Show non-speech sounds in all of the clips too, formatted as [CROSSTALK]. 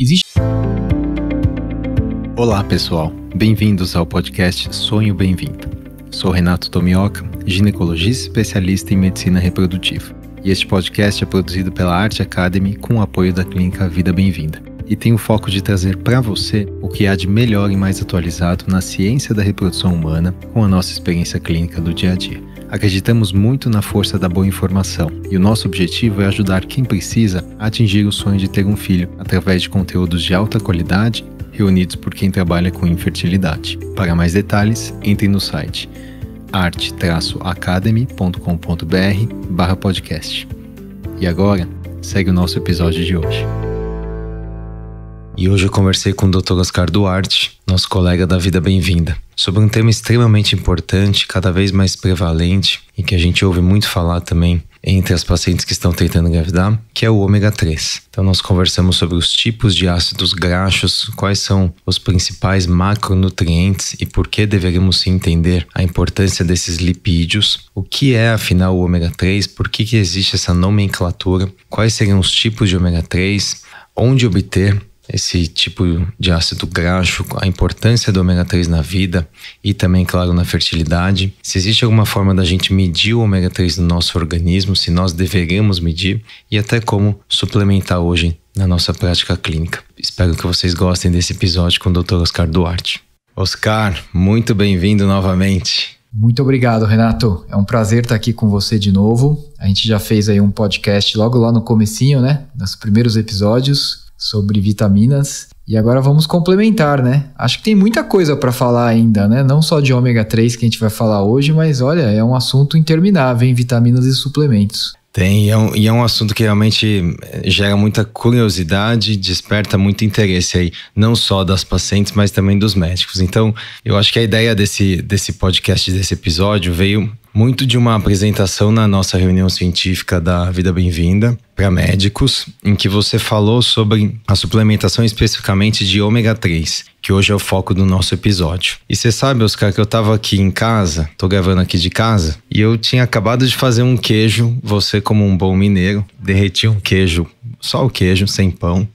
Existe. Olá, pessoal. Bem-vindos ao podcast Sonho Bem-vindo. Sou Renato Tomioka, ginecologista especialista em medicina reprodutiva. E este podcast é produzido pela Arte Academy com o apoio da clínica Vida Bem-vinda e tem o foco de trazer para você o que há de melhor e mais atualizado na ciência da reprodução humana com a nossa experiência clínica do dia a dia. Acreditamos muito na força da boa informação e o nosso objetivo é ajudar quem precisa a atingir o sonho de ter um filho através de conteúdos de alta qualidade reunidos por quem trabalha com infertilidade. Para mais detalhes, entre no site arte-academy.com.br/podcast. E agora, segue o nosso episódio de hoje e hoje eu conversei com o Dr. Oscar Duarte, nosso colega da Vida Bem-vinda, sobre um tema extremamente importante, cada vez mais prevalente e que a gente ouve muito falar também entre as pacientes que estão tentando engravidar, que é o ômega 3. Então nós conversamos sobre os tipos de ácidos graxos, quais são os principais macronutrientes e por que deveríamos entender a importância desses lipídios, o que é afinal o ômega 3, por que, que existe essa nomenclatura, quais seriam os tipos de ômega 3, onde obter esse tipo de ácido graxo, a importância do ômega 3 na vida e também, claro, na fertilidade. Se existe alguma forma da gente medir o ômega 3 no nosso organismo, se nós deveremos medir e até como suplementar hoje na nossa prática clínica. Espero que vocês gostem desse episódio com o Dr. Oscar Duarte. Oscar, muito bem-vindo novamente. Muito obrigado, Renato. É um prazer estar aqui com você de novo. A gente já fez aí um podcast logo lá no comecinho, né? Nos primeiros episódios, sobre vitaminas. E agora vamos complementar, né? Acho que tem muita coisa para falar ainda, né? Não só de ômega 3 que a gente vai falar hoje, mas olha, é um assunto interminável em vitaminas e suplementos. Tem, e é, um, e é um assunto que realmente eh, gera muita curiosidade, desperta muito interesse aí, não só das pacientes, mas também dos médicos. Então, eu acho que a ideia desse, desse podcast, desse episódio, veio muito de uma apresentação na nossa reunião científica da Vida Bem-vinda para médicos, em que você falou sobre a suplementação especificamente de ômega 3, que hoje é o foco do nosso episódio. E você sabe, Oscar, que eu estava aqui em casa, tô gravando aqui de casa, e eu tinha acabado de fazer um queijo, você como um bom mineiro, derreti um queijo, só o queijo, sem pão,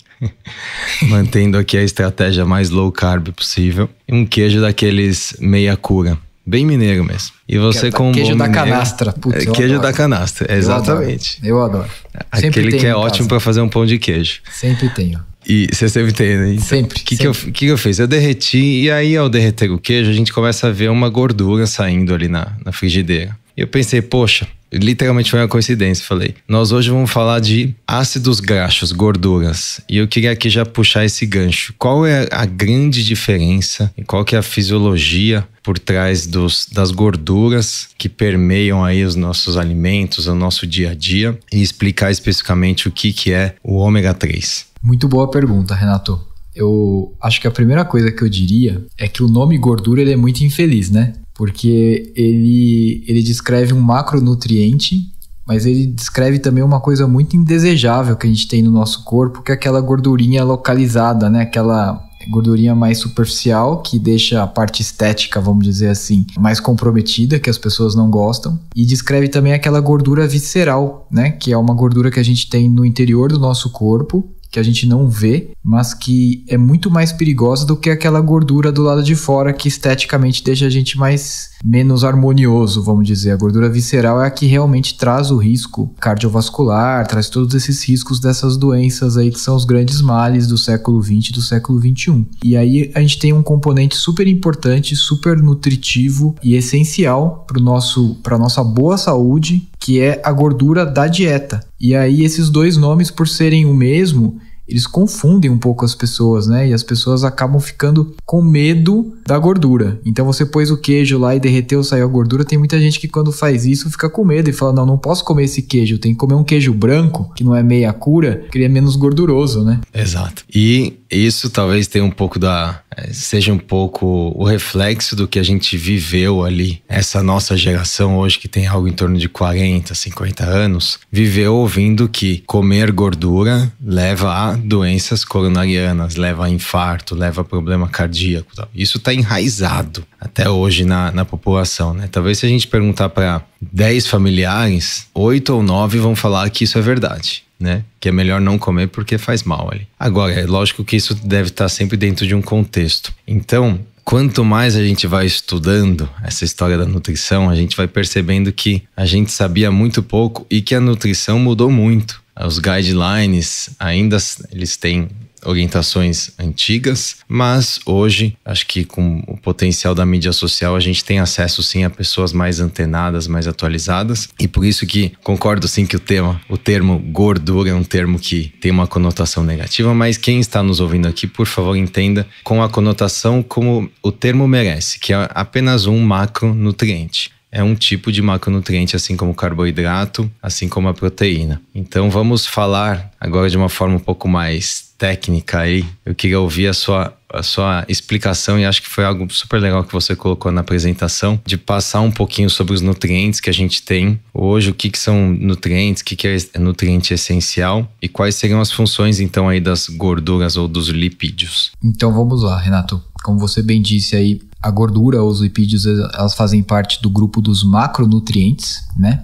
[LAUGHS] mantendo aqui a estratégia mais low carb possível. Um queijo daqueles meia cura. Bem mineiro mesmo. E você com queijo bom da mineiro, canastra, putz, queijo da canastra, exatamente. Eu adoro. Eu adoro. Aquele que é ótimo para fazer um pão de queijo. Sempre tenho. E você sempre tem, né? Então, sempre. O que, que, eu, que eu fiz? Eu derreti, e aí, ao derreter o queijo, a gente começa a ver uma gordura saindo ali na, na frigideira. E eu pensei, poxa, Literalmente foi uma coincidência, falei. Nós hoje vamos falar de ácidos graxos, gorduras. E eu queria aqui já puxar esse gancho. Qual é a grande diferença? e Qual que é a fisiologia por trás dos, das gorduras que permeiam aí os nossos alimentos, o nosso dia a dia? E explicar especificamente o que, que é o ômega 3. Muito boa pergunta, Renato eu acho que a primeira coisa que eu diria é que o nome gordura ele é muito infeliz, né? porque ele, ele descreve um macronutriente, mas ele descreve também uma coisa muito indesejável que a gente tem no nosso corpo, que é aquela gordurinha localizada, né? Aquela gordurinha mais superficial, que deixa a parte estética, vamos dizer assim, mais comprometida, que as pessoas não gostam. E descreve também aquela gordura visceral, né? Que é uma gordura que a gente tem no interior do nosso corpo que a gente não vê, mas que é muito mais perigosa do que aquela gordura do lado de fora que esteticamente deixa a gente mais menos harmonioso, vamos dizer. A gordura visceral é a que realmente traz o risco cardiovascular, traz todos esses riscos dessas doenças aí que são os grandes males do século 20 e do século 21. E aí a gente tem um componente super importante, super nutritivo e essencial para nosso para nossa boa saúde, que é a gordura da dieta. E aí esses dois nomes, por serem o mesmo, eles confundem um pouco as pessoas, né? E as pessoas acabam ficando com medo da gordura. Então você pôs o queijo lá e derreteu, saiu a gordura. Tem muita gente que quando faz isso fica com medo e fala: "Não, não posso comer esse queijo, tem que comer um queijo branco, que não é meia cura, que ele é menos gorduroso, né?" Exato. E isso talvez tenha um pouco da. É, seja um pouco o reflexo do que a gente viveu ali. Essa nossa geração hoje, que tem algo em torno de 40, 50 anos, viveu ouvindo que comer gordura leva a doenças coronarianas, leva a infarto, leva a problema cardíaco. Tal. Isso está enraizado até hoje na, na população, né? Talvez se a gente perguntar para 10 familiares, 8 ou 9 vão falar que isso é verdade né? Que é melhor não comer porque faz mal ali. Agora, é lógico que isso deve estar sempre dentro de um contexto. Então, quanto mais a gente vai estudando essa história da nutrição, a gente vai percebendo que a gente sabia muito pouco e que a nutrição mudou muito. Os guidelines ainda eles têm orientações antigas, mas hoje, acho que com o potencial da mídia social, a gente tem acesso sim a pessoas mais antenadas, mais atualizadas, e por isso que concordo sim que o tema, o termo gordura é um termo que tem uma conotação negativa, mas quem está nos ouvindo aqui, por favor, entenda com a conotação como o termo merece, que é apenas um macronutriente é um tipo de macronutriente, assim como o carboidrato, assim como a proteína. Então vamos falar agora de uma forma um pouco mais técnica aí. Eu queria ouvir a sua, a sua explicação e acho que foi algo super legal que você colocou na apresentação, de passar um pouquinho sobre os nutrientes que a gente tem hoje, o que, que são nutrientes, o que, que é nutriente essencial e quais seriam as funções então aí das gorduras ou dos lipídios. Então vamos lá, Renato. Como você bem disse aí, a gordura, ou os lipídios, elas fazem parte do grupo dos macronutrientes, né?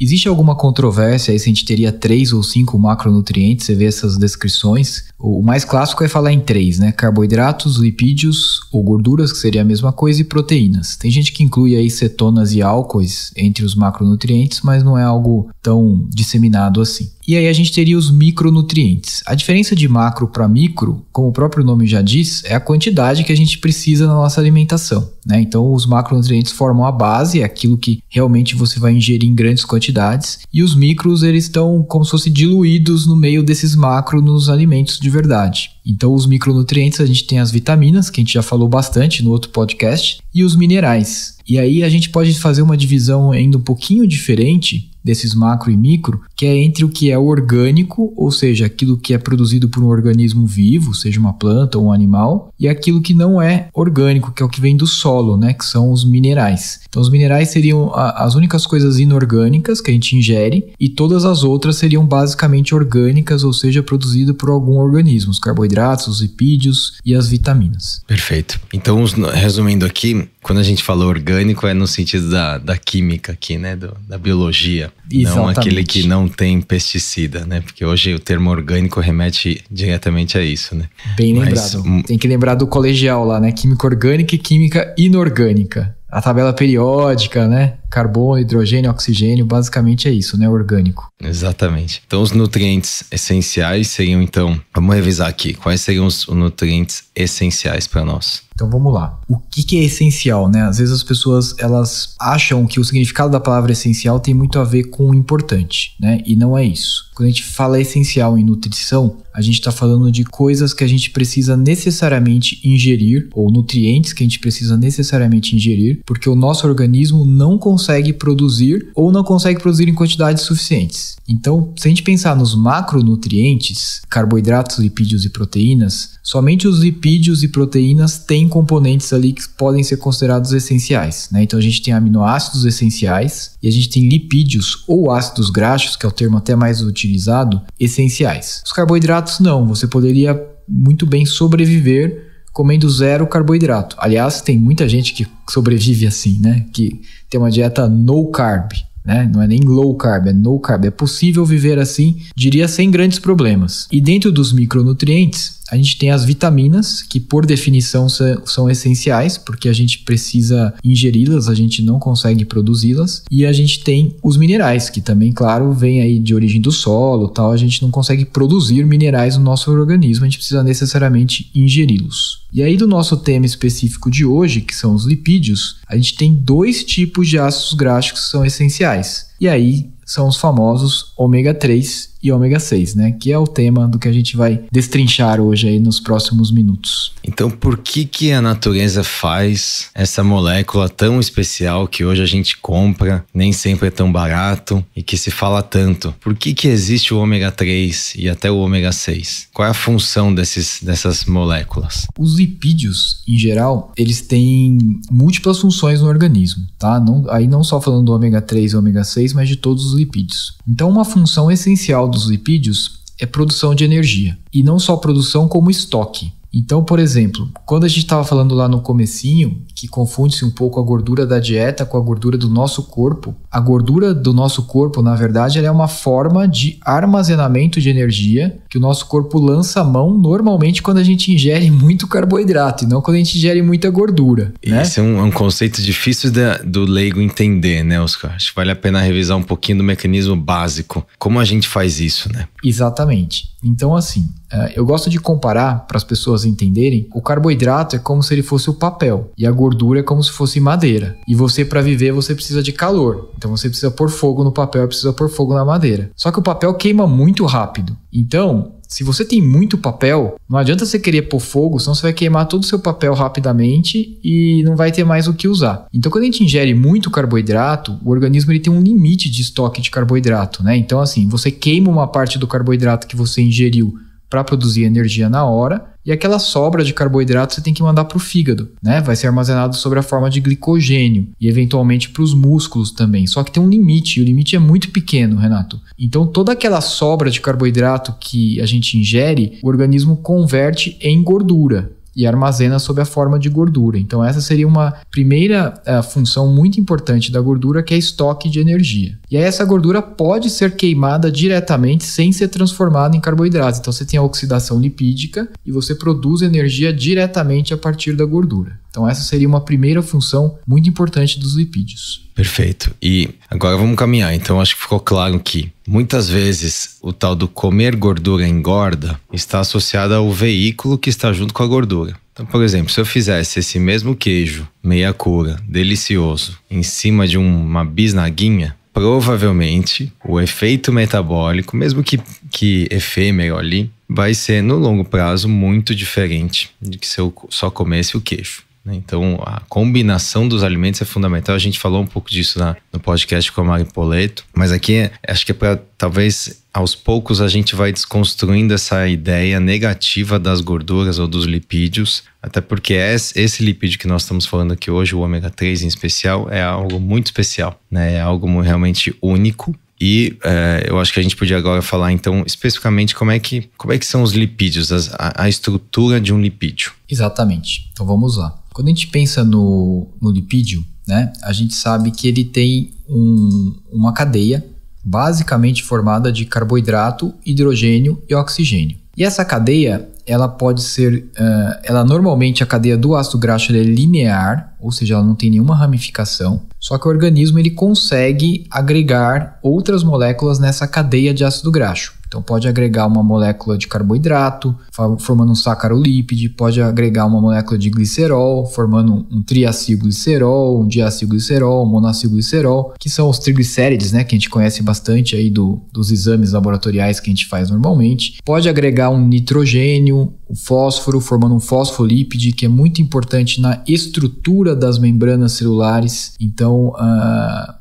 Existe alguma controvérsia aí se a gente teria três ou cinco macronutrientes? Você vê essas descrições. O mais clássico é falar em três, né? Carboidratos, lipídios ou gorduras, que seria a mesma coisa, e proteínas. Tem gente que inclui aí cetonas e álcoois entre os macronutrientes, mas não é algo tão disseminado assim e aí a gente teria os micronutrientes. A diferença de macro para micro, como o próprio nome já diz, é a quantidade que a gente precisa na nossa alimentação. Né? Então, os macronutrientes formam a base, é aquilo que realmente você vai ingerir em grandes quantidades, e os micros eles estão como se fossem diluídos no meio desses macros nos alimentos de verdade. Então, os micronutrientes a gente tem as vitaminas, que a gente já falou bastante no outro podcast, e os minerais. E aí a gente pode fazer uma divisão ainda um pouquinho diferente desses macro e micro, que é entre o que é orgânico, ou seja, aquilo que é produzido por um organismo vivo, seja uma planta ou um animal, e aquilo que não é orgânico, que é o que vem do solo, né, que são os minerais. Então os minerais seriam as únicas coisas inorgânicas que a gente ingere e todas as outras seriam basicamente orgânicas, ou seja, produzidas por algum organismo, os carboidratos, os lipídios e as vitaminas. Perfeito. Então, resumindo aqui, quando a gente fala orgânico, é no sentido da, da química aqui, né? Do, da biologia. Exatamente. Não aquele que não tem pesticida, né? Porque hoje o termo orgânico remete diretamente a isso, né? Bem Mas, lembrado. Tem que lembrar do colegial lá, né? Química orgânica e química inorgânica. A tabela periódica, né? carbono, hidrogênio, oxigênio, basicamente é isso, né? Orgânico. Exatamente. Então, os nutrientes essenciais seriam, então, vamos revisar aqui, quais seriam os nutrientes essenciais para nós? Então vamos lá. O que, que, é essencial, né? Às vezes as pessoas elas acham que o significado da palavra essencial tem muito a ver com o importante, né? E não é isso. Quando a gente fala essencial em nutrição, a gente está falando de coisas que a gente precisa necessariamente ingerir ou nutrientes que a gente precisa necessariamente ingerir, porque o nosso organismo não consegue consegue produzir ou não consegue produzir em quantidades suficientes. Então, se a gente pensar nos macronutrientes, carboidratos, lipídios e proteínas, somente os lipídios e proteínas têm componentes ali que podem ser considerados essenciais. Né? Então, a gente tem aminoácidos essenciais e a gente tem lipídios ou ácidos graxos, que é o termo até mais utilizado, essenciais. Os carboidratos não, você poderia muito bem sobreviver comendo zero carboidrato. Aliás, tem muita gente que sobrevive assim, né? Que tem uma dieta no carb. Né? Não é nem low carb, é no carb. É possível viver assim, diria sem grandes problemas. E dentro dos micronutrientes, a gente tem as vitaminas, que por definição são, essenciais, porque a gente precisa ingeri-las, a gente não consegue produzi-las. E a gente tem os minerais, que também, claro, vem aí de origem do solo tal. A gente não consegue produzir minerais no nosso organismo, a gente precisa necessariamente ingeri-los. E aí, do nosso tema específico de hoje, que são os lipídios, a gente tem dois tipos de ácidos graxos que são essenciais. E aí são os famosos ômega 3 e ômega 6, né? Que é o tema do que a gente vai destrinchar hoje aí nos próximos minutos. Então, por que que a natureza faz essa molécula tão especial que hoje a gente compra, nem sempre é tão barato e que se fala tanto? Por que que existe o ômega 3 e até o ômega 6? Qual é a função desses, dessas moléculas? Os lipídios, em geral, eles têm múltiplas funções no organismo, tá? Não, aí não só falando do ômega 3 e ômega 6, mas de todos os lipídios. Então, uma função essencial dos lipídios é produção de energia, e não só produção como estoque. Então, por exemplo, quando a gente estava falando lá no comecinho, que confunde-se um pouco a gordura da dieta com a gordura do nosso corpo, a gordura do nosso corpo, na verdade, é uma forma de armazenamento de energia que o nosso corpo lança a mão normalmente quando a gente ingere muito carboidrato e não quando a gente ingere muita gordura. Né? Esse é um, é um conceito difícil do leigo entender, né, Oscar? Acho que vale a pena revisar um pouquinho do mecanismo básico. Como a gente faz isso, né? Exatamente. Então, assim, é, eu gosto de comparar para as pessoas entenderem: o carboidrato é como se ele fosse o papel e a gordura é como se fosse madeira. E você, para viver, você precisa de calor. Então, você precisa pôr fogo no papel e precisa pôr fogo na madeira. Só que o papel queima muito rápido. Então, então, se você tem muito papel, não adianta você querer pôr fogo, senão você vai queimar todo o seu papel rapidamente e não vai ter mais o que usar. Então, quando a gente ingere muito carboidrato, o organismo ele tem um limite de estoque de carboidrato, né? Então, assim, você queima uma parte do carboidrato que você ingeriu para produzir energia na hora, e aquela sobra de carboidrato você tem que mandar para o fígado, né? Vai ser armazenado sobre a forma de glicogênio e eventualmente para os músculos também. Só que tem um limite, e o limite é muito pequeno, Renato. Então toda aquela sobra de carboidrato que a gente ingere, o organismo converte em gordura e armazena sob a forma de gordura. Então, essa seria uma primeira uh, função muito importante da gordura, que é estoque de energia. E aí, essa gordura pode ser queimada diretamente sem ser transformada em carboidrato. Então, você tem a oxidação lipídica e você produz energia diretamente a partir da gordura. Então, essa seria uma primeira função muito importante dos lipídios. Perfeito. E agora vamos caminhar. Então, acho que ficou claro que muitas vezes o tal do comer gordura engorda está associado ao veículo que está junto com a gordura. Então, por exemplo, se eu fizesse esse mesmo queijo, meia cura, delicioso, em cima de uma bisnaguinha, provavelmente o efeito metabólico, mesmo que, que efêmero ali, vai ser no longo prazo muito diferente de que se eu só comesse o queijo. Né? Então, a combinação dos alimentos é fundamental. A gente falou um pouco disso na, no podcast com a Mari Poleto, mas aqui é, acho que é para talvez aos poucos a gente vai desconstruindo essa ideia negativa das gorduras ou dos lipídios, até porque esse lipídio que nós estamos falando aqui hoje, o ômega 3 em especial, é algo muito especial, né? é algo realmente único. E é, eu acho que a gente podia agora falar, então, especificamente como é que, como é que são os lipídios, a, a estrutura de um lipídio. Exatamente. Então vamos lá. Quando a gente pensa no, no lipídio, né, a gente sabe que ele tem um, uma cadeia basicamente formada de carboidrato, hidrogênio e oxigênio. E essa cadeia, ela pode ser, uh, ela normalmente a cadeia do ácido graxo é linear, ou seja, ela não tem nenhuma ramificação. Só que o organismo ele consegue agregar outras moléculas nessa cadeia de ácido graxo. Então pode agregar uma molécula de carboidrato, formando um sacarolípide, pode agregar uma molécula de glicerol, formando um triacilglicerol, um diacilglicerol, um monacilglicerol, que são os triglicérides, né, que a gente conhece bastante aí do, dos exames laboratoriais que a gente faz normalmente. Pode agregar um nitrogênio, o um fósforo, formando um fosfolípide, que é muito importante na estrutura estrutura das membranas celulares. Então, uh,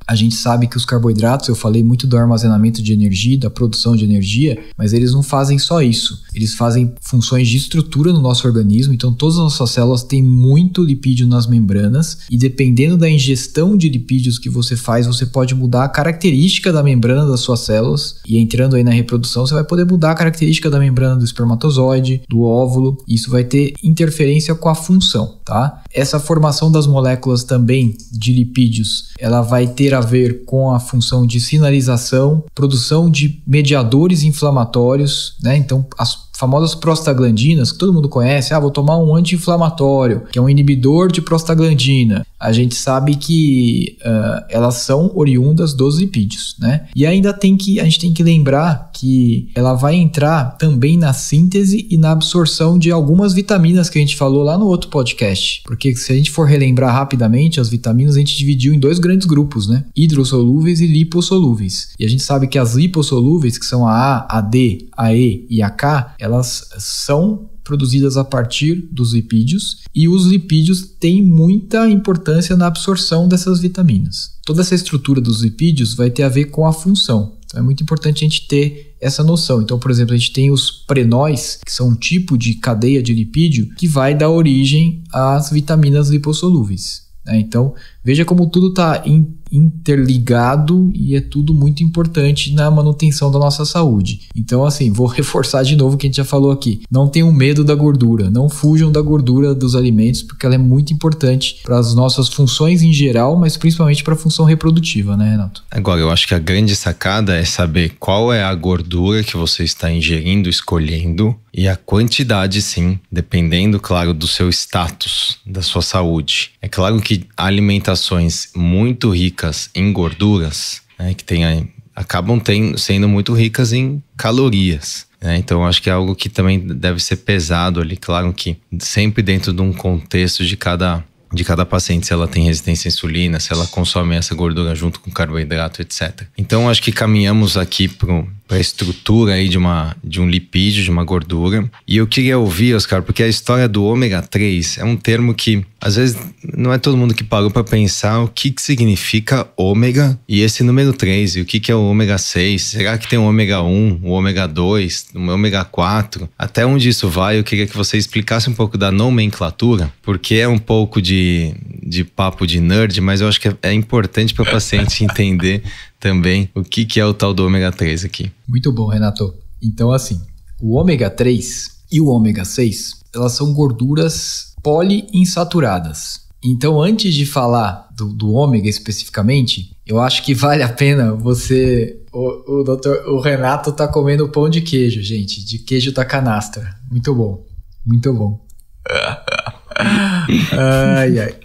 a gente sabe que os carboidratos, eu falei muito do armazenamento de energia, da produção de energia, mas eles não fazem só isso. Eles fazem funções de estrutura no nosso organismo. Então, todas as nossas células têm muito lipídio nas membranas e dependendo da ingestão de lipídios que você faz, você pode mudar a característica da membrana das suas células. E entrando aí na reprodução, você vai poder mudar a característica da membrana do espermatozoide, do óvulo. Isso vai ter interferência com a função, tá? Essa formação das moléculas também de lipídios, ela vai ter a ver com a função de sinalização, produção de mediadores inflamatórios, né? Então, as famosas prostaglandinas que todo mundo conhece. Ah, vou tomar um anti-inflamatório, que é um inibidor de prostaglandina. A gente sabe que uh, elas são oriundas dos lipídios, né? E ainda tem que a gente tem que lembrar que ela vai entrar também na síntese e na absorção de algumas vitaminas que a gente falou lá no outro podcast. Porque se a gente for relembrar rapidamente, as vitaminas a gente dividiu em dois grandes grupos, né? Hidrossolúveis e lipossolúveis. E a gente sabe que as lipossolúveis, que são a A, a D, a E e a K, elas são produzidas a partir dos lipídios e os lipídios têm muita importância na absorção dessas vitaminas. Toda essa estrutura dos lipídios vai ter a ver com a função. Então é muito importante a gente ter essa noção. Então, por exemplo, a gente tem os prenóis, que são um tipo de cadeia de lipídio que vai dar origem às vitaminas lipossolúveis. Né? Então, Veja como tudo está interligado e é tudo muito importante na manutenção da nossa saúde. Então, assim, vou [LAUGHS] reforçar de novo o que a gente já falou aqui. Não tenham medo da gordura, não fujam da gordura dos alimentos, porque ela é muito importante para as nossas funções em geral, mas principalmente para a função reprodutiva, né, Renato? Agora, eu acho que a grande sacada é saber qual é a gordura que você está ingerindo, escolhendo, e a quantidade, sim, dependendo, claro, do seu status, da sua saúde. É claro que a alimentação alimentações muito ricas em gorduras, né, que tem aí, acabam sendo muito ricas em calorias. Né? Então, acho que é algo que também deve ser pesado ali. Claro que sempre dentro de um contexto de cada, de cada paciente, se ela tem resistência à insulina, se ela consome essa gordura junto com carboidrato, etc. Então, acho que caminhamos aqui para para a estrutura aí de, uma, de um lipídio, de uma gordura. E eu queria ouvir, Oscar, porque a história do ômega 3 é um termo que às vezes não é todo mundo que parou para pensar o que, que significa ômega e esse número 3, e o que, que é o ômega 6. Será que tem o ômega 1, o ômega 2, o ômega 4? Até onde isso vai? Eu queria que você explicasse um pouco da nomenclatura, porque é um pouco de, de papo de nerd, mas eu acho que é, é importante para o paciente [LAUGHS] entender também o que, que é o tal do ômega 3 aqui. Muito bom, Renato. Então, assim, o ômega 3 e o ômega 6, elas são gorduras poliinsaturadas. Então, antes de falar do, do ômega especificamente, eu acho que vale a pena você. O, o, doutor, o Renato tá comendo pão de queijo, gente, de queijo da canastra. Muito bom, muito bom. [LAUGHS] ai, ai.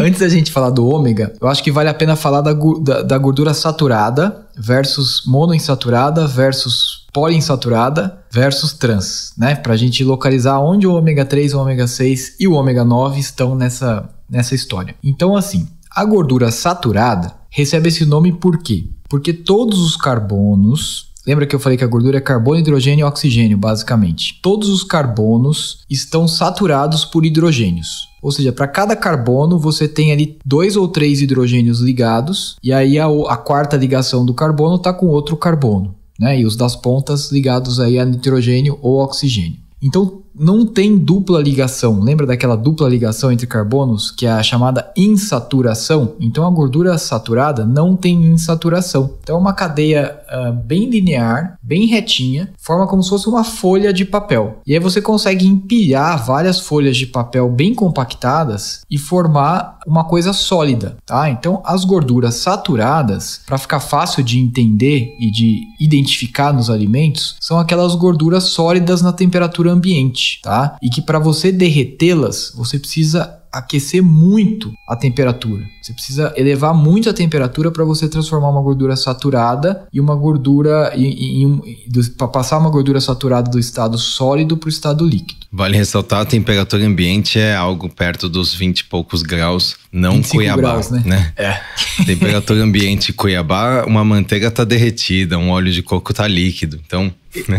Antes da gente falar do ômega, eu acho que vale a pena falar da, da, da gordura saturada versus monoinsaturada versus poliinsaturada versus trans, né? Para a gente localizar onde o ômega 3, o ômega 6 e o ômega 9 estão nessa, nessa história. Então, assim, a gordura saturada recebe esse nome por quê? Porque todos os carbonos. Lembra que eu falei que a gordura é carbono, hidrogênio e oxigênio, basicamente. Todos os carbonos estão saturados por hidrogênios. Ou seja, para cada carbono você tem ali dois ou três hidrogênios ligados, e aí a, a quarta ligação do carbono está com outro carbono, né? E os das pontas ligados aí a nitrogênio ou oxigênio. Então, não tem dupla ligação. Lembra daquela dupla ligação entre carbonos, que é a chamada insaturação? Então a gordura saturada não tem insaturação. Então é uma cadeia uh, bem linear, bem retinha, forma como se fosse uma folha de papel. E aí você consegue empilhar várias folhas de papel bem compactadas e formar uma coisa sólida, tá? Então as gorduras saturadas, para ficar fácil de entender e de identificar nos alimentos, são aquelas gorduras sólidas na temperatura ambiente tá? E que para você derretê-las, você precisa aquecer muito a temperatura. Você precisa elevar muito a temperatura para você transformar uma gordura saturada e uma gordura para passar uma gordura saturada do estado sólido para o estado líquido. Vale ressaltar a temperatura ambiente é algo perto dos 20 e poucos graus, não Cuiabá, graus, né? né? É. [LAUGHS] Temperatura ambiente Cuiabá, uma manteiga está derretida, um óleo de coco está líquido. Então,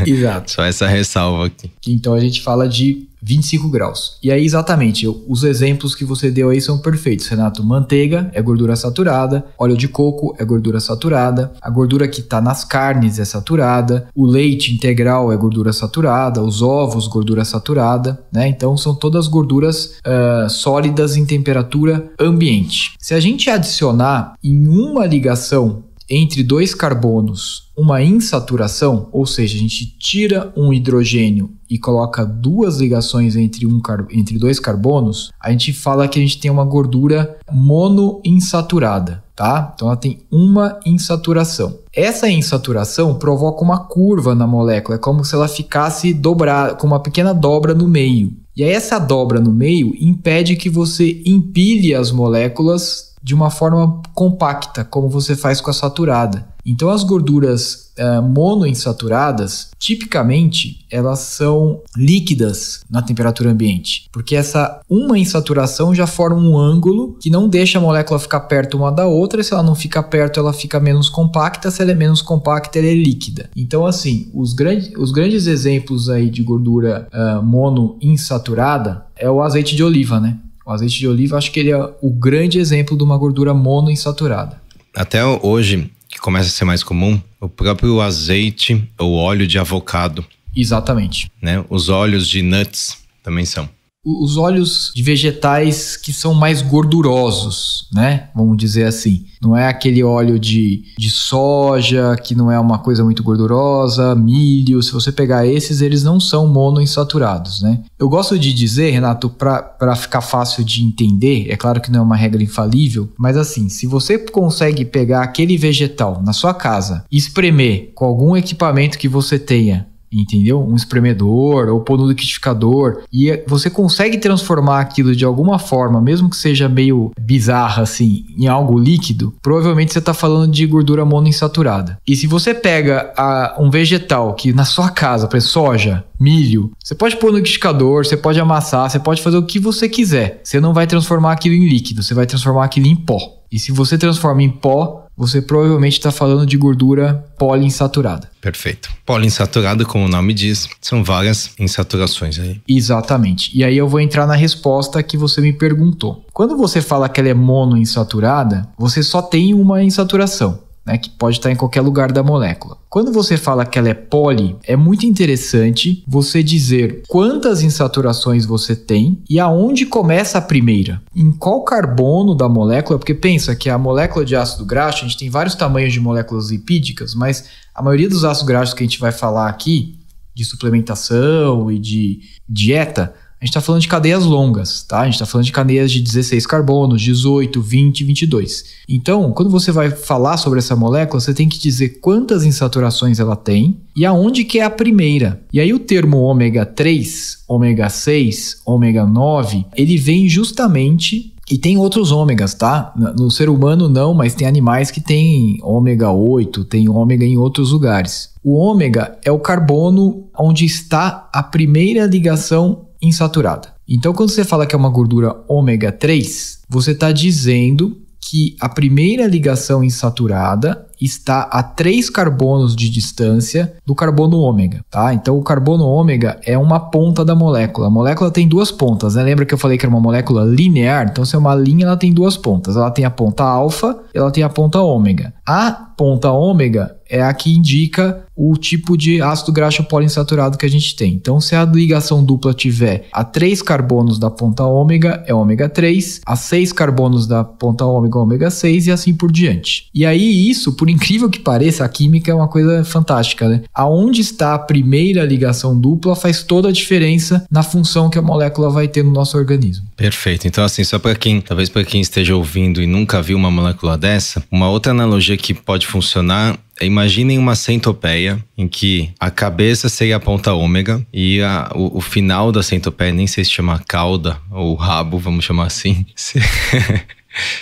Exato. [LAUGHS] Só essa ressalva aqui. Então a gente fala de 25 graus. E aí, exatamente, os exemplos que você deu aí são perfeitos, Renato. Manteiga é gordura saturada, óleo de coco é gordura saturada, a gordura que está nas carnes é saturada, o leite integral é gordura saturada, os ovos, gordura saturada, né? Então, são todas gorduras uh, sólidas em temperatura ambiente. Se a gente adicionar em uma ligação entre dois carbonos uma insaturação, ou seja, a gente tira um hidrogênio e coloca duas ligações entre, um entre dois carbonos, a gente fala que a gente tem uma gordura monoinsaturada, tá? Então ela tem uma insaturação. Essa insaturação provoca uma curva na molécula, é como se ela ficasse dobrada, com uma pequena dobra no meio. E aí essa dobra no meio impede que você empilhe as moléculas de uma forma compacta, como você faz com a saturada. Então, as gorduras uh, é, monoinsaturadas, tipicamente, elas são líquidas na temperatura ambiente, porque essa uma insaturação já forma um ângulo que não deixa a molécula ficar perto uma da outra. Se ela não fica perto, ela fica menos compacta. Se ela é menos compacta, ela é líquida. Então, assim, os, grande, os grandes exemplos aí de gordura uh, é, monoinsaturada é o azeite de oliva, né? O azeite de oliva, acho que ele é o grande exemplo de uma gordura monoinsaturada. Até hoje, que começa a ser mais comum, o próprio azeite ou óleo de avocado. Exatamente. Né? Os óleos de nuts também são os óleos de vegetais que são mais gordurosos, né? Vamos dizer assim. Não é aquele óleo de, de soja, que não é uma coisa muito gordurosa, milho. Se você pegar esses, eles não são monoinsaturados, né? Eu gosto de dizer, Renato, para ficar fácil de entender, é claro que não é uma regra infalível, mas assim, se você consegue pegar aquele vegetal na sua casa, espremer com algum equipamento que você tenha entendeu? Um espremedor ou pôr no liquidificador. E é, você consegue transformar aquilo de alguma forma, mesmo que seja meio bizarra assim, em algo líquido, provavelmente você está falando de gordura monoinsaturada. E se você pega a, um vegetal que na sua casa, para soja, milho, você pode pôr no liquidificador, você pode amassar, você pode fazer o que você quiser. Você não vai transformar aquilo em líquido, você vai transformar aquilo em pó. E se você transforma em pó, você provavelmente está falando de gordura poliinsaturada. Perfeito. Poliinsaturada, como o nome diz, são várias insaturações aí. Exatamente. E aí eu vou entrar na resposta que você me perguntou. Quando você fala que ela é monoinsaturada, você só tem uma insaturação né, que pode estar em qualquer lugar da molécula. Quando você fala que ela é poli, é muito interessante você dizer quantas insaturações você tem e aonde começa a primeira. Em qual carbono da molécula, porque pensa que a molécula de ácido graxo, a gente tem vários tamanhos de moléculas lipídicas, mas a maioria dos ácidos graxos que a gente vai falar aqui, de suplementação e de dieta, a gente está falando de cadeias longas, tá? A gente está falando de cadeias de 16 carbonos, 18, 20, 22. Então, quando você vai falar sobre essa molécula, você tem que dizer quantas insaturações ela tem e aonde que é a primeira. E aí o termo ômega 3, ômega 6, ômega 9, ele vem justamente e tem outros ômegas, tá? No ser humano não, mas tem animais que tem ômega 8, tem ômega em outros lugares. O ômega é o carbono onde está a primeira ligação insaturada. Então, quando você fala que é uma gordura ômega 3, você está dizendo que a primeira ligação insaturada está a 3 carbonos de distância do carbono ômega, tá? Então o carbono ômega é uma ponta da molécula. A molécula tem duas pontas, né? Lembra que eu falei que era uma molécula linear? Então se é uma linha, ela tem duas pontas. Ela tem a ponta alfa, ela tem a ponta ômega. A ponta ômega é a que indica o tipo de ácido graxo poliinsaturado que a gente tem. Então, se a ligação dupla tiver a 3 carbonos da ponta ômega, é ômega 3, a 6 carbonos da ponta ômega, é ômega 6 e assim por diante. E aí, isso, por incrível que pareça, a química é uma coisa fantástica, né? Aonde está a primeira ligação dupla faz toda a diferença na função que a molécula vai ter no nosso organismo. Perfeito. Então, assim, só para quem, talvez para quem esteja ouvindo e nunca viu uma molécula dessa, uma outra analogia que pode funcionar imaginem uma centopeia em que a cabeça seria a ponta ômega e a, o, o, final da centopeia, nem sei se chama cauda ou rabo, vamos chamar assim. [LAUGHS]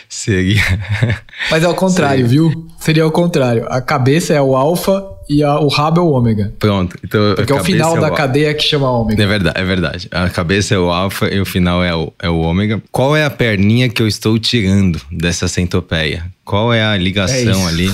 seria. Mas é o contrário, seria. viu? Seria o contrário. A cabeça é o alfa e a, o rabo é o ômega. Pronto. Então, Porque é o final é o da cadeia que chama ômega. É verdade, é verdade. A cabeça é o alfa e o final é o, é o ômega. Qual é a perninha que eu estou tirando dessa centopeia? Qual é a ligação é ali,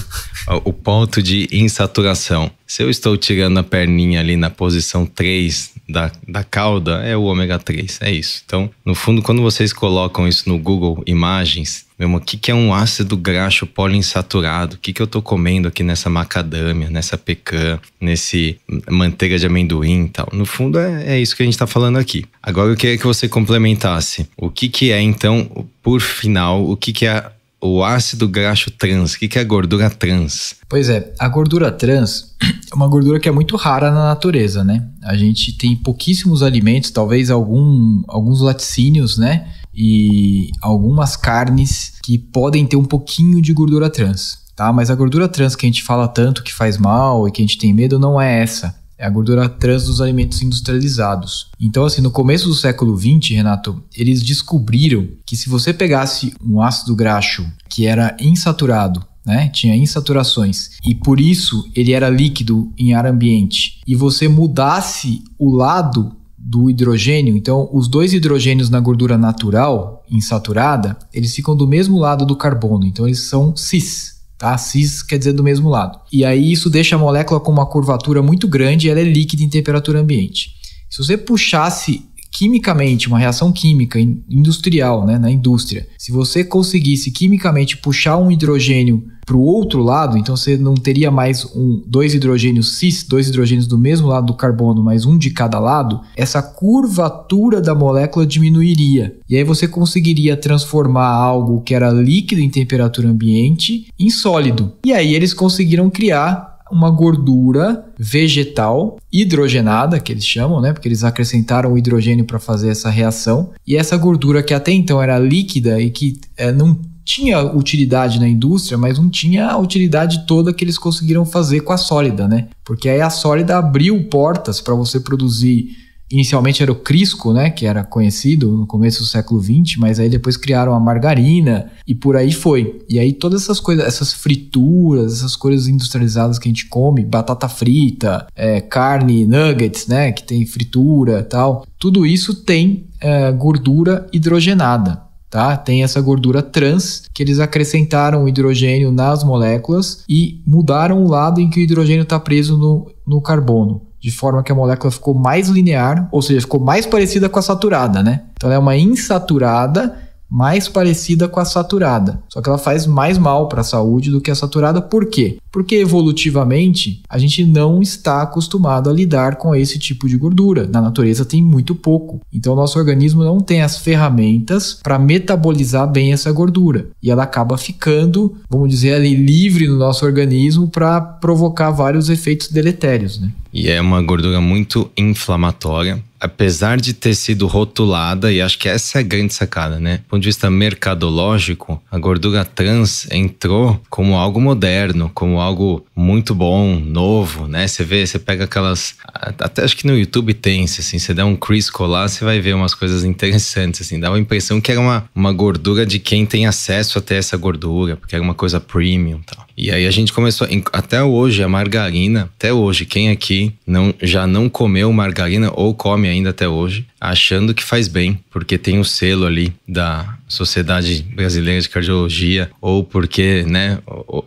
o ponto de insaturação? Se eu estou tirando a perninha ali na posição 3 da, da cauda, é o ômega 3, é isso. Então, no fundo, quando vocês colocam isso no Google Imagens, mesmo, o que, que é um ácido graxo poliinsaturado? O que, que eu estou comendo aqui nessa macadâmia, nessa pecan, nesse manteiga de amendoim e tal? No fundo, é, é isso que a gente está falando aqui. Agora, eu queria que você complementasse. O que, que é, então, por final, o que, que é o ácido graxo trans. O que, é a gordura trans? Pois é, a gordura trans é uma gordura que é muito rara na natureza, né? A gente tem pouquíssimos alimentos, talvez algum, alguns laticínios, né? E algumas carnes que podem ter um pouquinho de gordura trans, tá? Mas a gordura trans que a gente fala tanto que faz mal e que a gente tem medo não é essa é a gordura trans dos alimentos industrializados. Então, assim, no começo do século 20, Renato, eles descobriram que se você pegasse um ácido graxo que era insaturado, né? Tinha insaturações e por isso ele era líquido em ar ambiente. E você mudasse o lado do hidrogênio, então os dois hidrogênios na gordura natural insaturada, eles ficam do mesmo lado do carbono, então eles são cis, tá? Cis quer dizer do mesmo lado. E aí isso deixa a molécula com uma curvatura muito grande e ela é líquida em temperatura ambiente. Se você puxasse quimicamente, uma reação química industrial, né, na indústria, se você conseguisse quimicamente puxar um hidrogênio para o outro lado, então você não teria mais um, dois hidrogênios cis, dois hidrogênios do mesmo lado do carbono, mas um de cada lado, essa curvatura da molécula diminuiria. E aí você conseguiria transformar algo que era líquido em temperatura ambiente em sólido. E aí eles conseguiram criar uma gordura vegetal hidrogenada, que eles chamam, né? Porque eles acrescentaram o hidrogênio para fazer essa reação. E essa gordura que até então era líquida e que é, não tinha utilidade na indústria, mas não tinha a utilidade toda que eles conseguiram fazer com a sólida, né? Porque aí a sólida abriu portas para você produzir Inicialmente era o Crisco, né, que era conhecido no começo do século XX, mas aí depois criaram a margarina e por aí foi. E aí todas essas coisas, essas frituras, essas coisas industrializadas que a gente come, batata frita, é, carne, nuggets, né, que tem fritura e tal, tudo isso tem é, gordura hidrogenada. Tá? Tem essa gordura trans que eles acrescentaram o hidrogênio nas moléculas e mudaram o lado em que o hidrogênio está preso no, no carbono de forma que a molécula ficou mais linear, ou seja, ficou mais parecida com a saturada, né? Então ela é uma insaturada mais parecida com a saturada. Só que ela faz mais mal para a saúde do que a saturada. Por quê? Porque evolutivamente a gente não está acostumado a lidar com esse tipo de gordura. Na natureza tem muito pouco. Então nosso organismo não tem as ferramentas para metabolizar bem essa gordura e ela acaba ficando, vamos dizer, ali livre no nosso organismo para provocar vários efeitos deletérios, né? E é uma gordura muito inflamatória apesar de ter sido rotulada, e acho que essa é a grande sacada, né? Do ponto de vista mercadológico, a gordura trans entrou como algo moderno, como algo muito bom, novo, né? Você vê, você pega aquelas. Até acho que no YouTube tem, assim, você dá um Crisco lá, você vai ver umas coisas interessantes, assim. Dá uma impressão que era uma, uma gordura de quem tem acesso até essa gordura, porque era uma coisa premium e tal. E aí a gente começou. Até hoje, a margarina, até hoje, quem aqui não, já não comeu margarina ou come ainda até hoje, achando que faz bem, porque tem o um selo ali da Sociedade Brasileira de Cardiologia, ou porque né,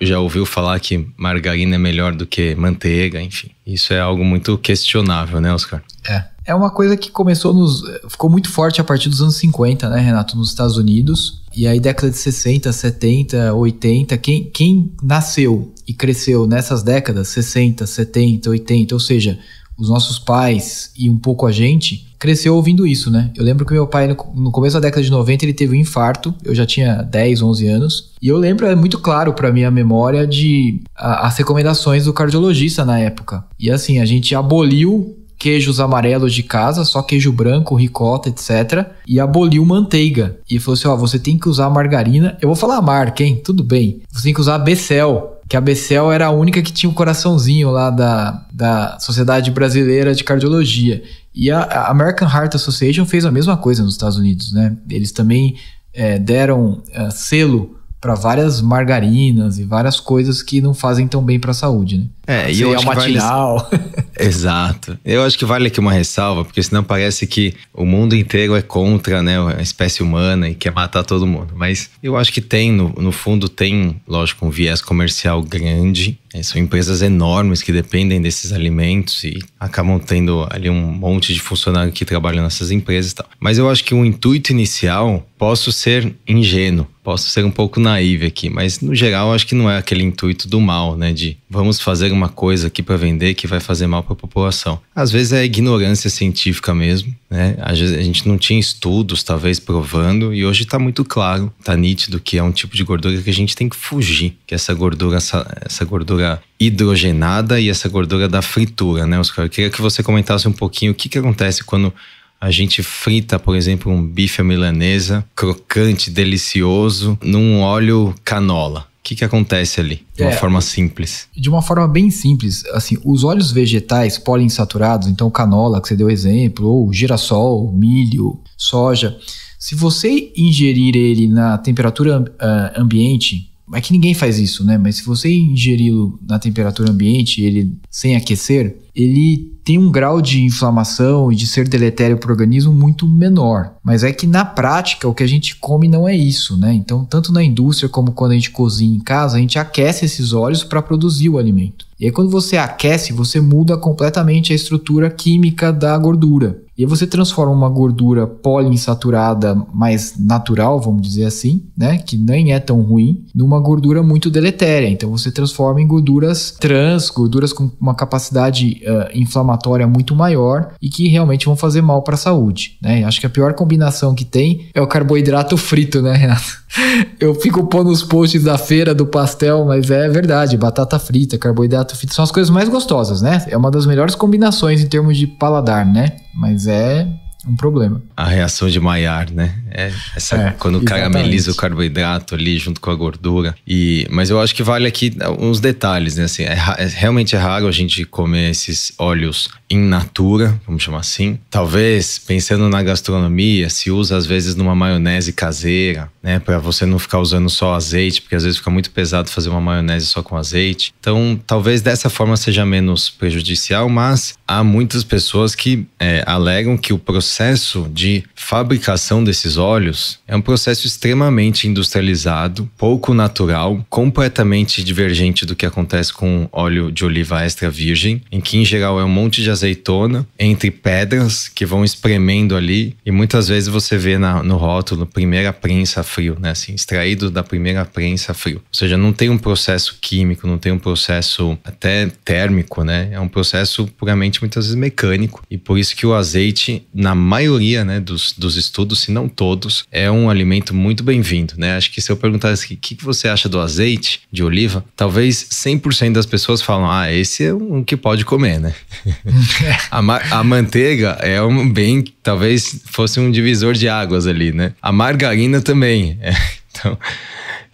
já ouviu falar que margarina é melhor do que manteiga, enfim. Isso é algo muito questionável, né, Oscar? É. É uma coisa que começou nos. ficou muito forte a partir dos anos 50, né, Renato, nos Estados Unidos. E aí, década de 60, 70, 80, quem, quem nasceu e cresceu nessas décadas, 60, 70, 80, ou seja, os nossos pais e um pouco a gente, cresceu ouvindo isso, né? Eu lembro que meu pai, no começo da década de 90, ele teve um infarto, eu já tinha 10, 11 anos, e eu lembro, é muito claro para minha memória, de a, as recomendações do cardiologista na época. E assim, a gente aboliu queijos amarelos de casa, só queijo branco, ricota, etc. E aboliu manteiga. E falou assim: ó, oh, você tem que usar margarina. Eu vou falar a marca, hein? Tudo bem. Você tem que usar Becel que a BCL era a única que tinha o um coraçãozinho lá da, da Sociedade Brasileira de Cardiologia. E a, a American Heart Association fez a mesma coisa nos Estados Unidos, né? Eles também é, deram é, selo para várias margarinas e várias coisas que não fazem tão bem para a saúde, né? É, e eu acho matinal. Vale... [LAUGHS] Exato. Eu acho que vale aqui uma ressalva, porque senão parece que o mundo inteiro é contra, né, a espécie humana e quer matar todo mundo. Mas eu acho que tem no, no fundo tem, lógico, um viés comercial grande. Né? São empresas enormes que dependem desses alimentos e acabam tendo ali um monte de funcionário que trabalha nessas empresas e tal. Mas eu acho que o intuito inicial posso ser ingênuo posso ser um pouco naive aqui, mas no geral acho que não é aquele intuito do mal, né? De vamos fazer uma coisa aqui para vender que vai fazer mal para a população. Às vezes é ignorância científica mesmo, né? Às vezes a gente não tinha estudos, talvez, provando, e hoje está muito claro, está nítido que é um tipo de gordura que a gente tem que fugir, que é essa gordura, essa, essa gordura hidrogenada e essa gordura da fritura, né, Oscar? Eu queria que você comentasse um pouquinho o que, que acontece quando a gente frita, por exemplo, um bife à milanesa, crocante, delicioso, num óleo canola. O que, que acontece ali? De uma é, forma simples. De uma forma bem simples. Assim, os óleos vegetais poliinsaturados, então canola, que você deu exemplo, ou girassol, milho, soja, se você ingerir ele na temperatura ah, ambiente, é que ninguém faz isso, né? Mas se você ingeri-lo na temperatura ambiente, ele sem aquecer, ele tem um grau de inflamação e de ser deletério para o organismo muito menor. Mas é que na prática o que a gente come não é isso, né? Então, tanto na indústria como quando a gente cozinha em casa, a gente aquece esses óleos para produzir o alimento. E aí, quando você aquece, você muda completamente a estrutura química da gordura. E aí você transforma uma gordura poliinsaturada mais natural, vamos dizer assim, né, que nem é tão ruim, numa gordura muito deletéria. Então você transforma em gorduras trans, gorduras com uma capacidade uh, inflamatória muito maior e que realmente vão fazer mal para a saúde, né? Acho que a pior combinação que tem é o carboidrato frito, né, Renato? [LAUGHS] Eu fico pondo os posts da feira do pastel, mas é verdade, batata frita, carboidrato frito são as coisas mais gostosas, né? É uma das melhores combinações em termos de paladar, né? mas é um problema. A reação de Maillard, né? É essa, é, quando carameliza o carboidrato ali junto com a gordura. E, mas eu acho que vale aqui uns detalhes, né? Assim, é, é, realmente é raro a gente comer esses óleos in natura, vamos chamar assim. Talvez, pensando na gastronomia, se usa às vezes numa maionese caseira, né? Para você não ficar usando só azeite, porque às vezes fica muito pesado fazer uma maionese só com azeite. Então, talvez dessa forma seja menos prejudicial, mas há muitas pessoas que é, alegam que o processo de fabricação desses óleos é um processo extremamente industrializado, pouco natural, completamente divergente do que acontece com óleo de oliva extra virgem, em que em geral é um monte de azeitona entre pedras que vão espremendo ali. E muitas vezes você vê na, no rótulo primeira prensa frio, né? Assim, extraído da primeira prensa frio. Ou seja, não tem um processo químico, não tem um processo até térmico, né? É um processo puramente muitas vezes mecânico. E por isso que o azeite, na maioria né, dos, dos estudos, se não todos, é um alimento muito bem-vindo, né? Acho que se eu perguntasse assim, o que, que você acha do azeite de oliva, talvez 100% das pessoas falam: ah, esse é um que pode comer, né? [LAUGHS] [LAUGHS] a, a manteiga é um bem, talvez fosse um divisor de águas ali, né? A margarina também. É, [LAUGHS] então,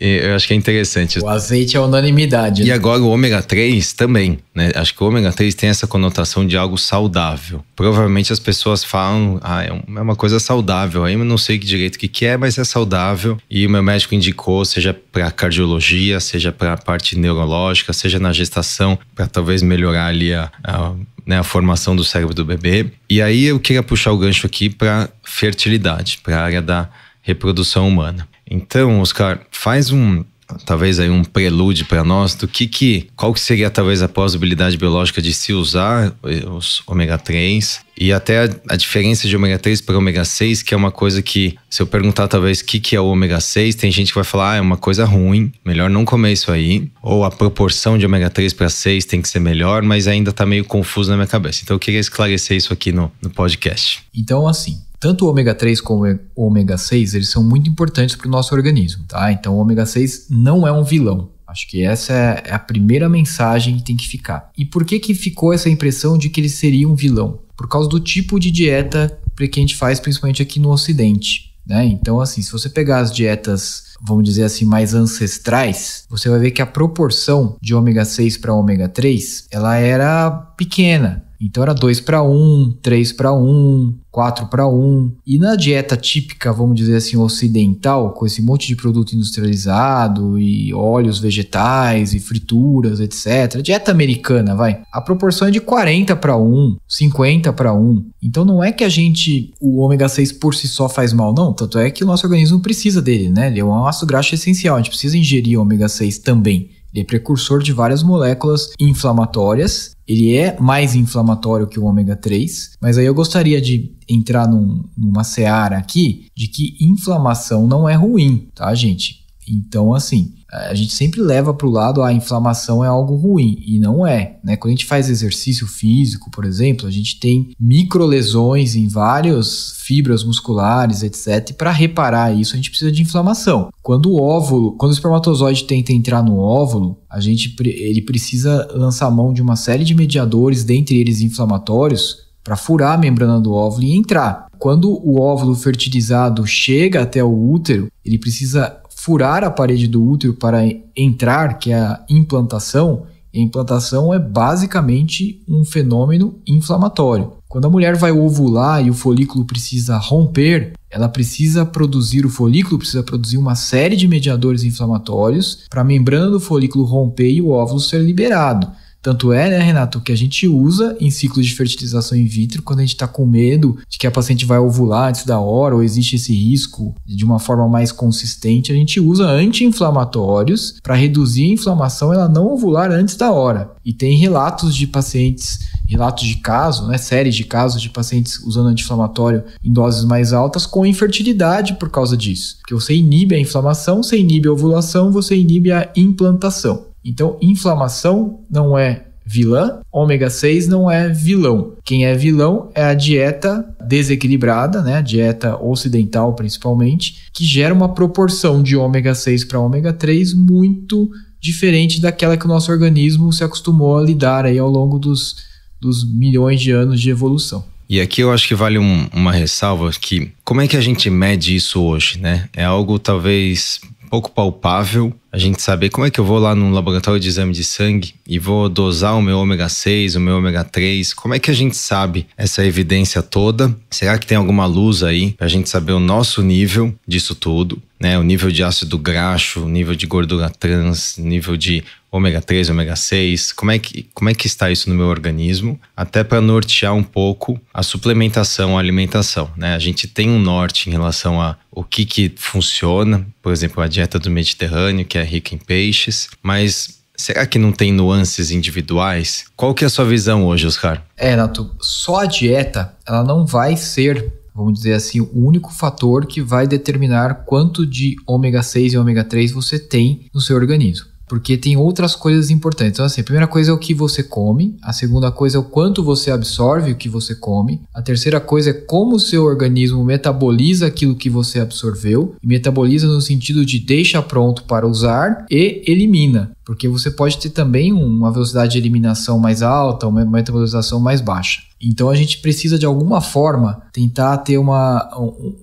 eu acho que é interessante. O azeite é unanimidade. E né? agora o ômega 3 também, né? Acho que o ômega 3 tem essa conotação de algo saudável. Provavelmente as pessoas falam, ah, é, é uma coisa saudável. Aí eu não sei direito o que, que é, mas é saudável. E o meu médico indicou, seja para cardiologia, seja para a parte neurológica, seja na gestação, para talvez melhorar ali a, a né, a formação do cérebro do bebê. E aí eu queria puxar o gancho aqui para fertilidade, para a área da reprodução humana. Então, Oscar, faz um talvez aí um prelúdio para nós do que que qual que seria talvez a possibilidade biológica de se usar os ômega 3 e até a, a diferença de ômega 3 para ômega 6, que é uma coisa que se eu perguntar talvez o que que é o ômega 6, tem gente que vai falar, ah, é uma coisa ruim, melhor não comer isso aí, ou a proporção de ômega 3 para 6 tem que ser melhor, mas ainda está meio confuso na minha cabeça. Então eu queria esclarecer isso aqui no, no podcast. Então assim, tanto o ômega 3 como o ômega 6, eles são muito importantes para o nosso organismo, tá? Então o ômega 6 não é um vilão. Acho que essa é, é a primeira mensagem que tem que ficar. E por que que ficou essa impressão de que ele seria um vilão? Por causa do tipo de dieta que a gente faz, principalmente aqui no Ocidente. Né? Então, assim, se você pegar as dietas, vamos dizer assim, mais ancestrais, você vai ver que a proporção de ômega 6 para ômega 3 ela era pequena. Então era 2 para 1, 3 para 1, 4 para 1. E na dieta típica, vamos dizer assim, ocidental, com esse monte de produto industrializado e óleos vegetais e frituras, etc. Dieta americana, vai. A proporção é de 40 para 1, 50 para 1. Então não é que a gente, o ômega 6 por si só faz mal, não. Tanto é que o nosso organismo precisa dele, né? Ele é um ácido graxo essencial, a gente precisa ingerir ômega 6 também. Ele é precursor de várias moléculas inflamatórias ele é mais inflamatório que o ômega 3, mas aí eu gostaria de entrar num, numa seara aqui de que inflamação não é ruim, tá, gente? Então, assim, a gente sempre leva para o lado ah, a inflamação é algo ruim e não é. Né? Quando a gente faz exercício físico, por exemplo, a gente tem microlesões em várias fibras musculares, etc. E para reparar isso, a gente precisa de inflamação. Quando o óvulo, quando o espermatozoide tenta entrar no óvulo, a gente ele precisa lançar mão de uma série de mediadores, dentre eles inflamatórios, para furar a membrana do óvulo e entrar. Quando o óvulo fertilizado chega até o útero, ele precisa furar a parede do útero para entrar, que é a implantação, a implantação é basicamente um fenômeno inflamatório. Quando a mulher vai ovular e o folículo precisa romper, ela precisa produzir o folículo, precisa produzir uma série de mediadores inflamatórios para a membrana do folículo romper e o óvulo ser liberado. Tanto é, né, Renato, que a gente usa em ciclos de fertilização in vitro quando a gente está com medo de que a paciente vai ovular antes da hora ou existe esse risco de uma forma mais consistente. A gente usa anti-inflamatórios para reduzir a inflamação ela não ovular antes da hora. E tem relatos de pacientes, relatos de caso, né, séries de casos de pacientes usando anti-inflamatório em doses mais altas com infertilidade por causa disso. Porque você inibe a inflamação, você inibe a ovulação, você inibe a implantação. Então, inflamação não é vilã, ômega 6 não é vilão. Quem é vilão é a dieta desequilibrada, né, a dieta ocidental principalmente, que gera uma proporção de ômega 6 para ômega 3 muito diferente daquela que o nosso organismo se acostumou a lidar aí ao longo dos, dos milhões de anos de evolução. E aqui eu acho que vale um, uma ressalva que como é que a gente mede isso hoje, né? É algo talvez pouco palpável, a gente saber como é que eu vou lá num laboratório de exame de sangue e vou dosar o meu ômega 6, o meu ômega 3? Como é que a gente sabe essa evidência toda? Será que tem alguma luz aí para a gente saber o nosso nível disso tudo? Né, o nível de ácido graxo, o nível de gordura trans, nível de ômega 3, ômega 6, como é que, como é que está isso no meu organismo, até para nortear um pouco a suplementação, a alimentação. Né? A gente tem um norte em relação a o que, que funciona, por exemplo, a dieta do Mediterrâneo, que é é rica em peixes, mas Será que não tem nuances individuais? Qual que é a sua visão hoje, Oscar? É, Nato, só a dieta, ela não vai ser, vamos dizer assim, o único fator que vai determinar quanto de ômega 6 e ômega 3 você tem no seu organismo porque tem outras coisas importantes. Então, assim, a primeira coisa é o que você come, a segunda coisa é o quanto você absorve o que você come, a terceira coisa é como o seu organismo metaboliza aquilo que você absorveu, e metaboliza no sentido de deixa pronto para usar e elimina porque você pode ter também uma velocidade de eliminação mais alta, uma metabolização mais baixa. Então a gente precisa de alguma forma tentar ter uma,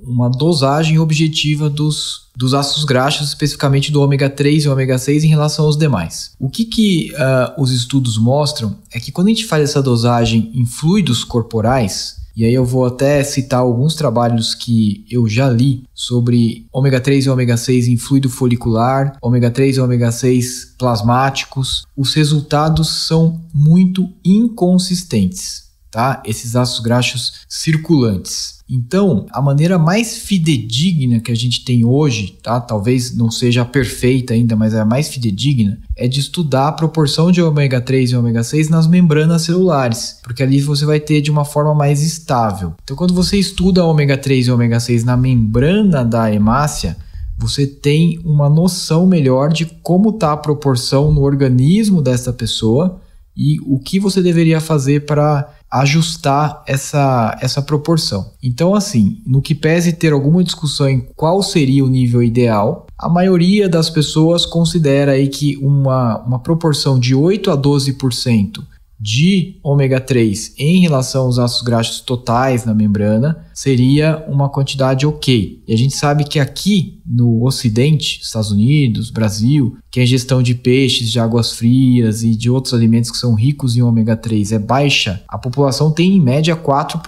uma dosagem objetiva dos, dos ácidos graxos, especificamente do ômega 3 e ômega 6 em relação aos demais. O que, que uh, os estudos mostram é que quando a gente faz essa dosagem em fluidos corporais, e aí eu vou até citar alguns trabalhos que eu já li sobre ômega 3 e ômega 6 em fluido folicular, ômega 3 e ômega 6 plasmáticos. Os resultados são muito inconsistentes, tá? Esses ácidos graxos circulantes. Então, a maneira mais fidedigna que a gente tem hoje, tá? Talvez não seja a perfeita ainda, mas é a mais fidedigna, é de estudar a proporção de ômega 3 e ômega 6 nas membranas celulares, porque ali você vai ter de uma forma mais estável. Então, quando você estuda ômega 3 e ômega 6 na membrana da hemácia, você tem uma noção melhor de como está a proporção no organismo dessa pessoa e o que você deveria fazer para ajustar essa, essa proporção. Então, assim, no que pese ter alguma discussão em qual seria o nível ideal, a maioria das pessoas considera aí que uma, uma proporção de 8 a 12% de ômega 3 em relação aos ácidos graxos totais na membrana seria uma quantidade ok. E a gente sabe que aqui no Ocidente, Estados Unidos, Brasil, que a ingestão de peixes, de águas frias e de outros alimentos que são ricos em ômega 3 é baixa, a população tem em média 4%.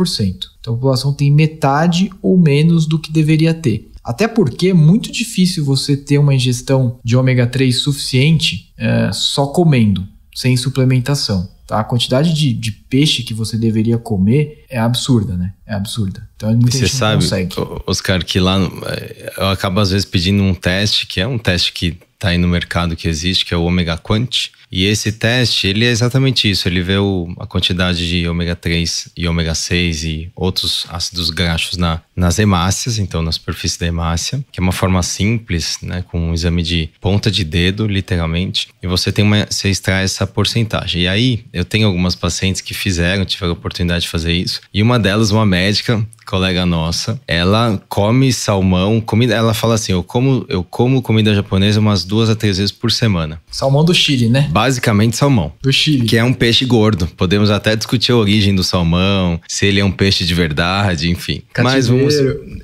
Então a população tem metade ou menos do que deveria ter. Até porque é muito difícil você ter uma ingestão de ômega 3 suficiente é, só comendo, sem suplementação. Tá? A quantidade de, de, peixe que você deveria comer é absurda, né? É absurda. Então, é muita você sabe, consegue. Oscar, que lá é, eu acabo às vezes pedindo um teste, que é um teste que está aí no mercado que existe, que é o ômega quant, e esse teste, ele é exatamente isso, ele vê o, a quantidade de ômega 3 e ômega 6 e outros ácidos graxos na, nas hemácias, então na superfície da hemácia, que é uma forma simples, né, com um exame de ponta de dedo, literalmente, e você tem uma, você extrai essa porcentagem. E aí, eu tenho algumas pacientes que fizeram, tiveram a oportunidade de fazer isso, e uma delas, uma médica, colega nossa, ela come salmão, comida, ela fala assim, eu como, eu como comida japonesa umas duas a três vezes por semana. Salmão do Chile, né? Ba basicamente salmão. Do Chile. Que é um peixe gordo. Podemos até discutir a origem do salmão, se ele é um peixe de verdade, enfim. Mas vamos.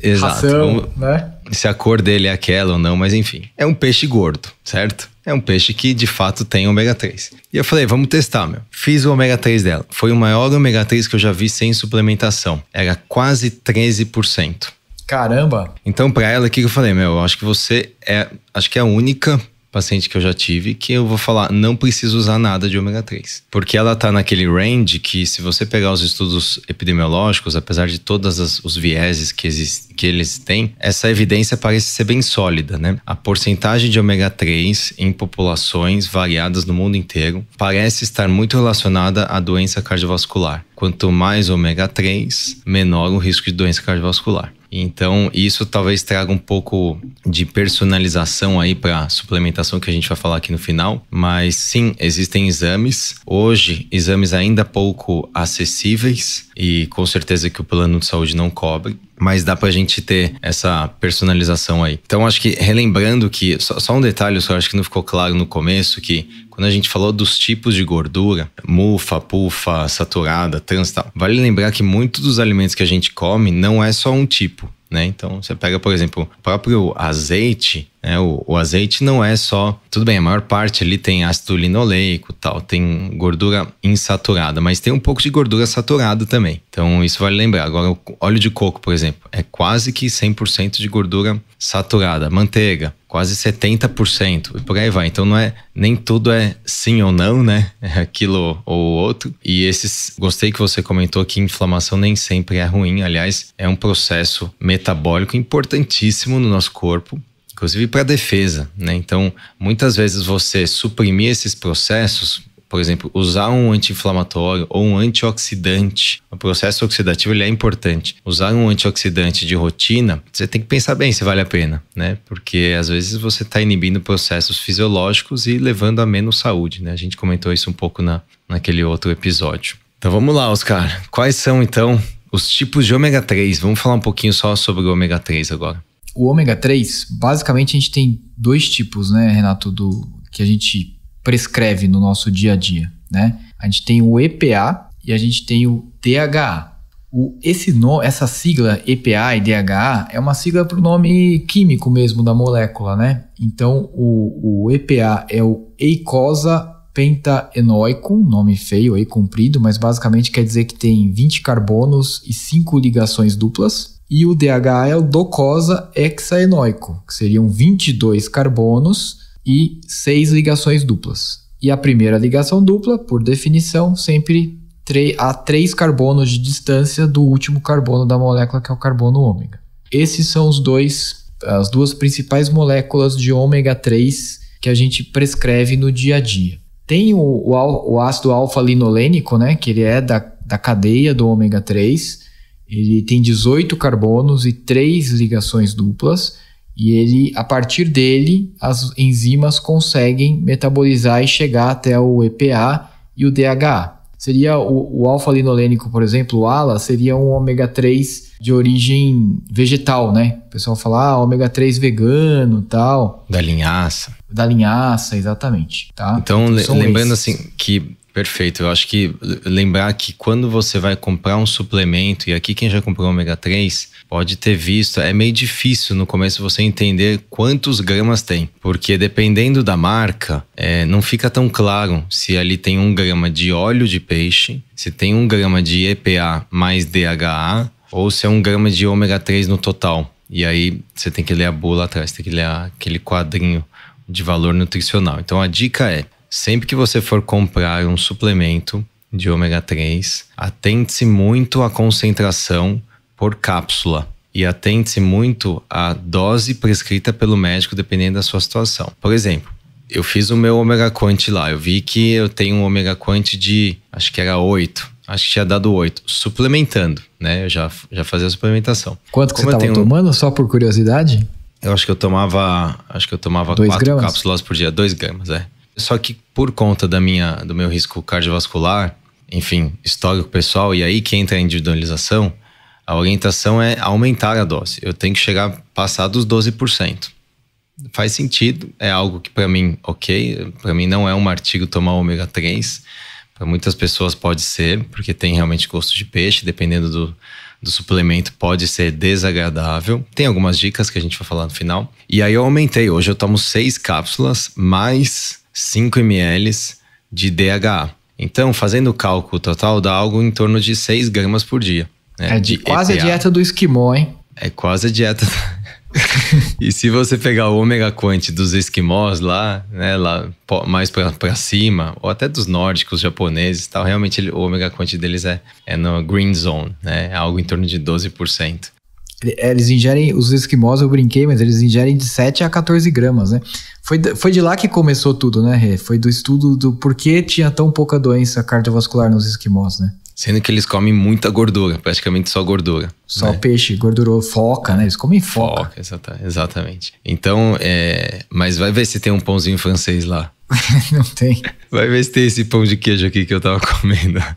Exato. Ração, vamos... né? se a cor dele é aquela ou não, mas enfim. É um peixe gordo, certo? É um peixe que de fato tem ômega 3. E eu falei, vamos testar, meu. Fiz o ômega 3 dela. Foi o maior ômega 3 que eu já vi sem suplementação. Era quase 13%. Caramba! Então, para ela, o que eu falei, meu? Eu acho que você é. Acho que é a única paciente que eu já tive que eu vou falar, não precisa usar nada de ômega 3. Porque ela está naquele range que, se você pegar os estudos epidemiológicos, apesar de todos os vieses que, que eles têm, essa evidência parece ser bem sólida, né? A porcentagem de ômega 3 em populações variadas no mundo inteiro parece estar muito relacionada à doença cardiovascular. Quanto mais ômega 3, menor o risco de doença cardiovascular. Então, isso talvez traga um pouco de personalização aí para a suplementação que a gente vai falar aqui no final. Mas sim, existem exames. Hoje, exames ainda pouco acessíveis e com certeza que o plano de saúde não cobre mas dá pra gente ter essa personalização aí. Então, acho que relembrando que, só, só um detalhe, só acho que não ficou claro no começo, que quando a gente falou dos tipos de gordura, mufa, pufa, saturada, trans tal, vale lembrar que muitos dos alimentos que a gente come não é só um tipo. Né? Então, você pega, por exemplo, o próprio azeite, é, o, o, azeite não é só. Tudo bem, a maior parte ali tem ácido linoleico tal, tem gordura insaturada, mas tem um pouco de gordura saturada também. Então, isso vale lembrar. Agora, o óleo de coco, por exemplo, é quase que 100% de gordura saturada. Manteiga, quase 70%, e por aí vai. Então não é nem tudo é sim ou não, né? [LAUGHS] É aquilo ou outro. E esses gostei que você comentou que inflamação nem sempre é ruim, aliás, é um processo metabólico importantíssimo no nosso corpo inclusive para defesa, né? Então, muitas vezes você suprimir esses processos, por exemplo, usar um anti-inflamatório ou um antioxidante. O processo oxidativo ele é importante. Usar um antioxidante de rotina, você tem que pensar bem se vale a pena, né? Porque às vezes você está inibindo processos fisiológicos e levando a menos saúde, né? A gente comentou isso um pouco na, naquele outro episódio. Então vamos lá, Oscar. Quais são então os tipos de ômega 3? Vamos falar um pouquinho só sobre o ômega 3 agora o ômega 3, basicamente a gente tem dois tipos, né, Renato, do que a gente prescreve no nosso dia a dia, né? A gente tem o EPA e a gente tem o DHA. O, esse no, essa sigla EPA e DHA é uma sigla para o nome químico mesmo da molécula, né? Então o, o EPA é o eicosa nome feio e comprido, mas basicamente quer dizer que tem 20 carbonos e 5 ligações duplas e o DHL é o docosa hexaenoico, que seriam 22 carbonos e 6 ligações duplas. E a primeira ligação dupla, por definição, sempre a 3 carbonos de distância do último carbono da molécula, que é o carbono ômega. Esses são os dois, as duas principais moléculas de ômega 3 que a gente prescreve no dia a dia. Tem o, o, o ácido alfa-linolênico, né, que ele é da, da cadeia do ômega 3, ele tem 18 carbonos e 3 ligações duplas, e ele, a partir dele, as enzimas conseguem metabolizar e chegar até o EPA e o DHA. Seria o, o alfa-linolênico, por exemplo, o ALA, seria um ômega 3 de origem vegetal, né? O pessoal fala, ah, ômega 3 vegano tal. Da linhaça. Da linhaça, exatamente. Tá? Então, então lembrando esses. assim, que Perfeito. Eu acho que lembrar que quando você vai comprar um suplemento, e aqui quem já comprou ômega 3 pode ter visto, é meio difícil no começo você entender quantos gramas tem, porque dependendo da marca, é, não fica tão claro se ali tem um grama de óleo de peixe, se tem um grama de EPA mais DHA, ou se é um grama de ômega 3 no total. E aí você tem que ler a bula atrás, tem que ler aquele quadrinho de valor nutricional. Então a dica é Sempre que você for comprar um suplemento de ômega 3, atente-se muito à concentração por cápsula e atente-se muito à dose prescrita pelo médico dependendo da sua situação. Por exemplo, eu fiz o meu ômega quanti lá, eu vi que eu tenho um ômega quanti de, acho que era 8, acho que tinha dado 8, suplementando, né? Eu já, já fazia a suplementação. Quanto que Como você estava tomando, só por curiosidade? Eu acho que eu tomava, acho que eu tomava quatro cápsulas por dia, 2 gramas, é. Só que por conta da minha, do meu risco cardiovascular, enfim, histórico pessoal, e aí que entra a individualização, a orientação é aumentar a dose. Eu tenho que chegar passar dos 12%. Faz sentido, é algo que para mim, ok, para mim não é um artigo tomar ômega 3. Para muitas pessoas pode ser, porque tem realmente gosto de peixe, dependendo do, do suplemento pode ser desagradável. Tem algumas dicas que a gente vai falar no final. E aí eu aumentei, hoje eu tomo seis cápsulas, mais 5 ml de DHA. Então, fazendo o cálculo total, dá algo em torno de 6 gramas por dia. Né, é de, quase EPA. a dieta do esquimó, hein? É quase a dieta. [LAUGHS] e se você pegar o ômega quanti dos esquimós lá, né, lá mais para cima, ou até dos nórdicos, japoneses tal, realmente ele, o ômega quanti deles é, é no green zone, né, é algo em torno de 12%. É, eles ingerem, os esquimós eu brinquei, mas eles ingerem de 7 a 14 gramas, né? Foi, foi de lá que começou tudo, né, Rê? Foi do estudo do porquê tinha tão pouca doença cardiovascular nos esquimós, né? Sendo que eles comem muita gordura, praticamente só gordura. Só né? peixe, gordurou, foca, né? Eles comem foca. Foca, exatamente. Então, é... mas vai ver se tem um pãozinho francês lá. [LAUGHS] não tem. Vai ver se tem esse pão de queijo aqui que eu tava comendo. [LAUGHS]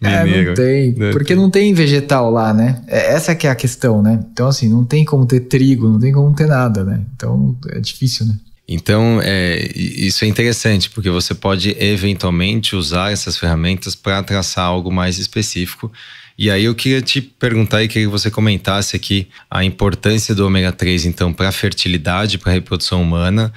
É, não tem. Não porque tem. não tem vegetal lá, né? É, essa que é a questão, né? Então, assim, não tem como ter trigo, não tem como ter nada, né? Então, é difícil, né? Então, é, isso é interessante, porque você pode eventualmente usar essas ferramentas para traçar algo mais específico. E aí eu queria te perguntar e queria que você comentasse aqui a importância do ômega 3, então, para a fertilidade, para a reprodução humana,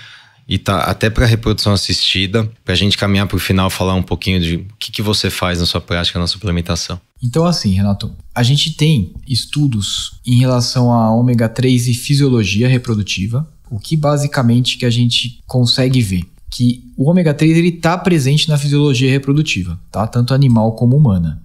e tá até para reprodução assistida, para a gente caminhar para o final falar um pouquinho de o que, que você faz na sua prática na suplementação. Então, assim, Renato, a gente tem estudos em relação a ômega 3 e fisiologia reprodutiva, o que basicamente que a gente consegue ver que o ômega 3 ele está presente na fisiologia reprodutiva, tá? Tanto animal como humana.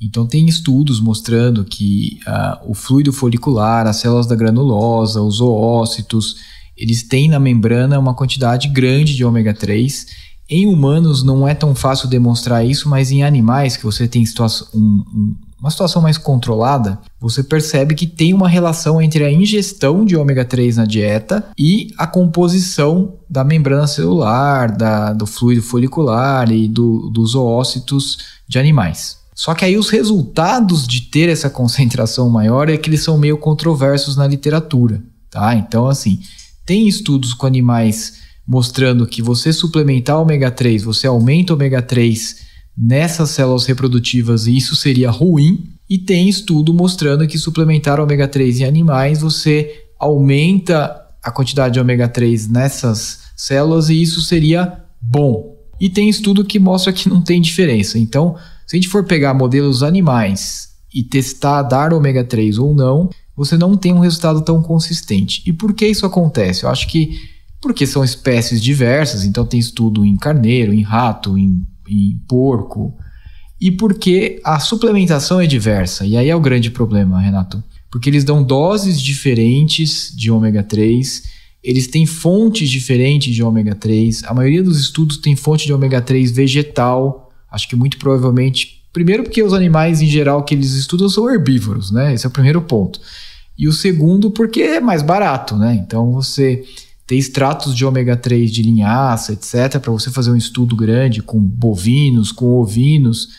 Então tem estudos mostrando que uh, o fluido folicular, as células da granulosa, os oócitos eles têm na membrana uma quantidade grande de ômega 3. Em humanos não é tão fácil demonstrar isso, mas em animais, que você tem situa um, um, uma situação mais controlada, você percebe que tem uma relação entre a ingestão de ômega 3 na dieta e a composição da membrana celular, da, do fluido folicular e do, dos oócitos de animais. Só que aí os resultados de ter essa [LAUGHS] concentração maior é que eles são meio controversos na literatura, tá? Então, assim, tem estudos com animais mostrando que você suplementar ômega 3, você aumenta ômega 3 nessas células reprodutivas e isso seria ruim. E tem estudo mostrando que suplementar ômega 3 em animais, você aumenta a quantidade de ômega 3 nessas células e isso seria bom. E tem estudo que mostra que não tem diferença. Então, se a gente for pegar modelos animais e testar dar ômega 3 ou não, você não tem um resultado tão consistente. E por que isso acontece? Eu acho que porque são espécies diversas, então tem estudo em carneiro, em rato, em, em porco, e porque a suplementação é diversa. E aí é o grande problema, Renato. Porque eles dão doses diferentes de ômega 3, eles têm fontes diferentes de ômega 3. A maioria dos estudos tem fonte de ômega 3 vegetal. Acho que muito provavelmente. Primeiro, porque os animais em geral que eles estudam são herbívoros, né? Esse é o primeiro ponto. E o segundo, porque é mais barato, né? Então você ter extratos de ômega 3 de linhaça, etc., para você fazer um estudo grande com bovinos, com ovinos,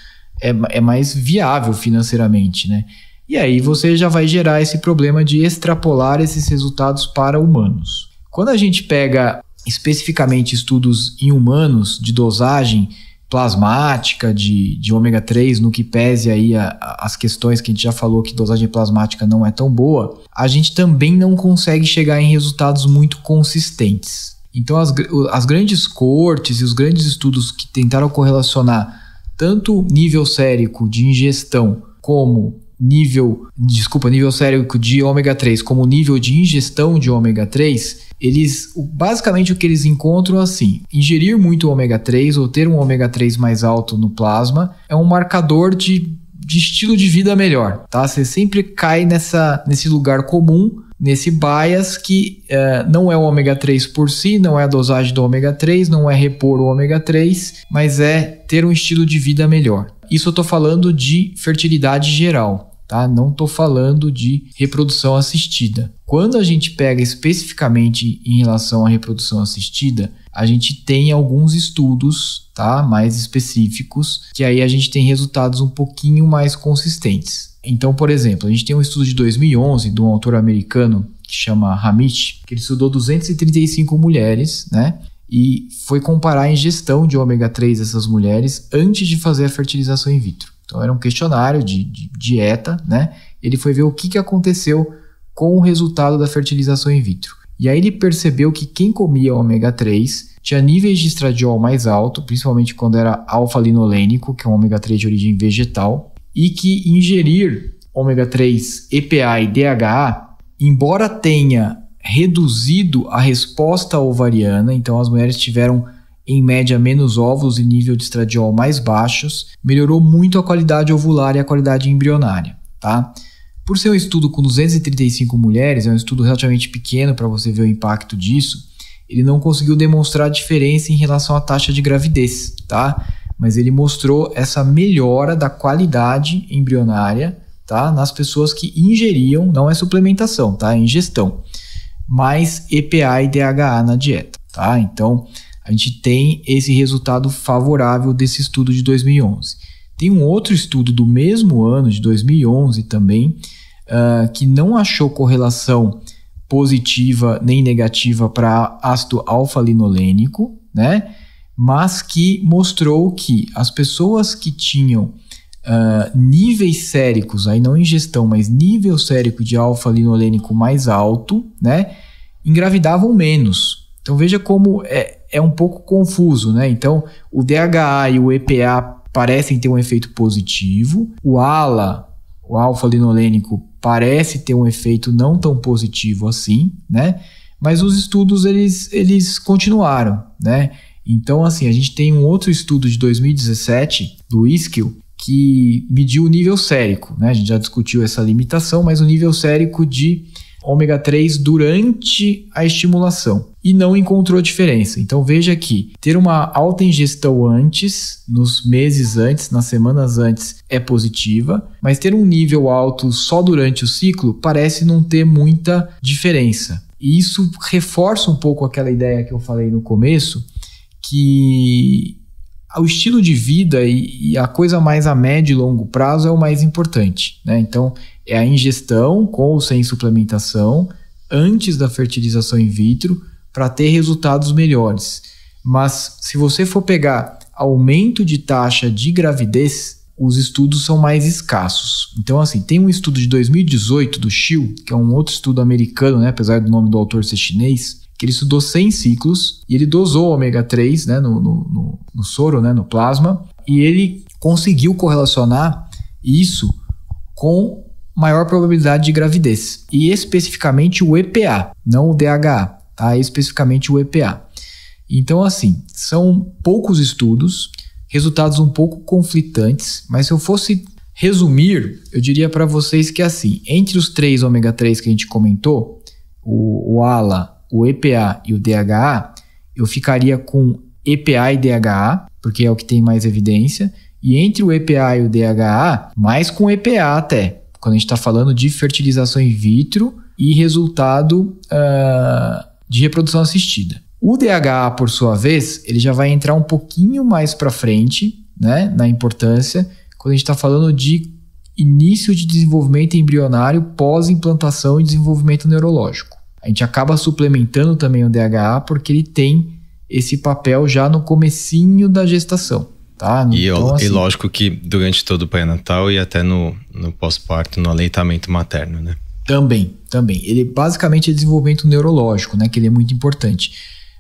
é, é mais viável financeiramente, né? E aí você já vai gerar esse problema de extrapolar esses resultados para humanos. Quando a gente pega especificamente estudos em humanos de dosagem plasmática de, de ômega 3, no que pese aí a, a, as questões que a gente já falou que dosagem plasmática não é tão boa, a gente também não consegue chegar em resultados muito consistentes. Então as, as grandes cortes e os grandes estudos que tentaram correlacionar tanto nível sérico de ingestão como nível, desculpa, nível sérico de ômega 3 como nível de ingestão de ômega 3 eles, basicamente o que eles encontram é assim, ingerir muito ômega 3 ou ter um ômega 3 mais alto no plasma é um marcador de, de estilo de vida melhor, tá? Você sempre cai nessa, nesse lugar comum nesse bias que uh, não é o ômega 3 por si, não é a dosagem do ômega 3, não é repor o ômega 3, mas é ter um estilo de vida melhor. Isso eu estou falando de fertilidade geral tá? Não estou falando de reprodução assistida. Quando a gente pega especificamente em relação à reprodução assistida, a gente tem alguns estudos, tá? Mais específicos, que aí a gente tem resultados um pouquinho mais consistentes. Então, por exemplo, a gente tem um estudo de 2011 de um autor americano que chama Hamid que ele estudou 235 mulheres, né? E foi comparar a ingestão de ômega 3 dessas mulheres antes de fazer a fertilização in vitro. Então era um questionário de, de dieta, né? Ele foi ver o que, que aconteceu com o resultado da fertilização in vitro. E aí ele percebeu que quem comia ômega 3 tinha níveis de estradiol mais alto, principalmente quando era alfa-linolênico, que é um ômega 3 de origem vegetal, e que ingerir ômega 3 EPA e DHA, embora tenha reduzido a resposta ovariana, então as mulheres tiveram em média menos ovos e nível de estradiol mais baixos, melhorou muito a qualidade ovular e a qualidade embrionária, tá? Por ser um estudo com 235 mulheres, é um estudo relativamente pequeno para você ver o impacto disso, ele não conseguiu demonstrar diferença em relação à taxa de gravidez, tá? Mas ele mostrou essa melhora da qualidade embrionária, tá? Nas pessoas que ingeriam, não é suplementação, tá? É ingestão, mais EPA e DHA na dieta, tá? Então, a gente tem esse resultado favorável desse estudo de 2011. Tem um outro estudo do mesmo ano, de 2011 também, uh, que não achou correlação positiva nem negativa para ácido alfa-linolênico, né? Mas que mostrou que as pessoas que tinham uh, níveis séricos, aí não ingestão, mas nível sérico de alfa-linolênico mais alto, né? Engravidavam menos. Então veja como é, é um pouco confuso, né? Então, o DHA e o EPA parecem ter um efeito positivo, o ALA, o alfa-linolênico, parece ter um efeito não tão positivo assim, né? Mas os estudos eles, eles continuaram, né? Então, assim, a gente tem um outro estudo de 2017 do ISKIL que mediu o nível sérico, né? A gente já discutiu essa limitação, mas o nível sérico de ômega 3 durante a estimulação e não encontrou diferença. Então veja que ter uma alta ingestão antes, nos meses antes, nas semanas antes, é positiva, mas ter um nível alto só durante o ciclo parece não ter muita diferença. E isso reforça um pouco aquela ideia que eu falei no começo, que o estilo de vida e, a coisa mais a médio e longo prazo é o mais importante. Né? Então, é a ingestão com ou sem suplementação antes da fertilização in vitro para ter resultados melhores. Mas se você for pegar aumento de taxa de gravidez, os estudos são mais escassos. Então, assim, tem um estudo de 2018 do Xiu, que é um outro estudo americano, né, apesar do nome do autor ser chinês, que ele estudou 100 ciclos e ele dosou ômega 3 né, no, no, no, no soro, né, no plasma, e ele conseguiu correlacionar isso com maior probabilidade de gravidez. E especificamente o EPA, não o DHA, tá? Especificamente o EPA. Então, assim, são poucos estudos, resultados um pouco conflitantes, mas se eu fosse resumir, eu diria para vocês que, assim, entre os três ômega 3 que a gente comentou, o, o ALA, o EPA e o DHA, eu ficaria com EPA e DHA, porque é o que tem mais evidência, e entre o EPA e o DHA, mais com EPA até, quando a gente está falando de fertilização in vitro e resultado uh, de reprodução assistida. O DHA, por sua vez, ele já vai entrar um pouquinho mais para frente, né, na importância, quando a gente está falando de início de desenvolvimento embrionário pós-implantação e desenvolvimento neurológico. A gente acaba suplementando também o DHA porque ele tem esse papel já no comecinho da gestação. Tá? E, então, assim, e, lógico que durante todo o pré-natal e até no, no pós-parto, no aleitamento materno, né? Também, também. Ele basicamente é desenvolvimento neurológico, né? Que ele é muito importante.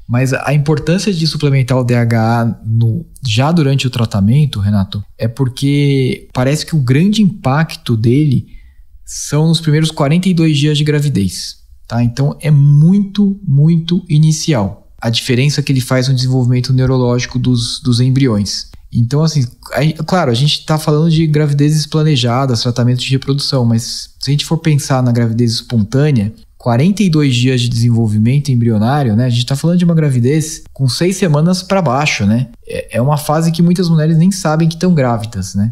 Mas a importância de suplementar o DHA no, já durante o tratamento, Renato, é porque parece que o grande impacto dele são nos primeiros 42 dias de gravidez. Tá? Então é muito, muito inicial a diferença é que ele faz no desenvolvimento neurológico dos, dos embriões. Então, assim, claro, a gente está falando de gravidezes planejadas, tratamentos de reprodução, mas se a gente for pensar na gravidez espontânea, 42 dias de desenvolvimento embrionário, né? A gente está falando de uma gravidez com seis semanas para baixo, né? É, é uma fase que muitas mulheres nem sabem que estão grávidas, né?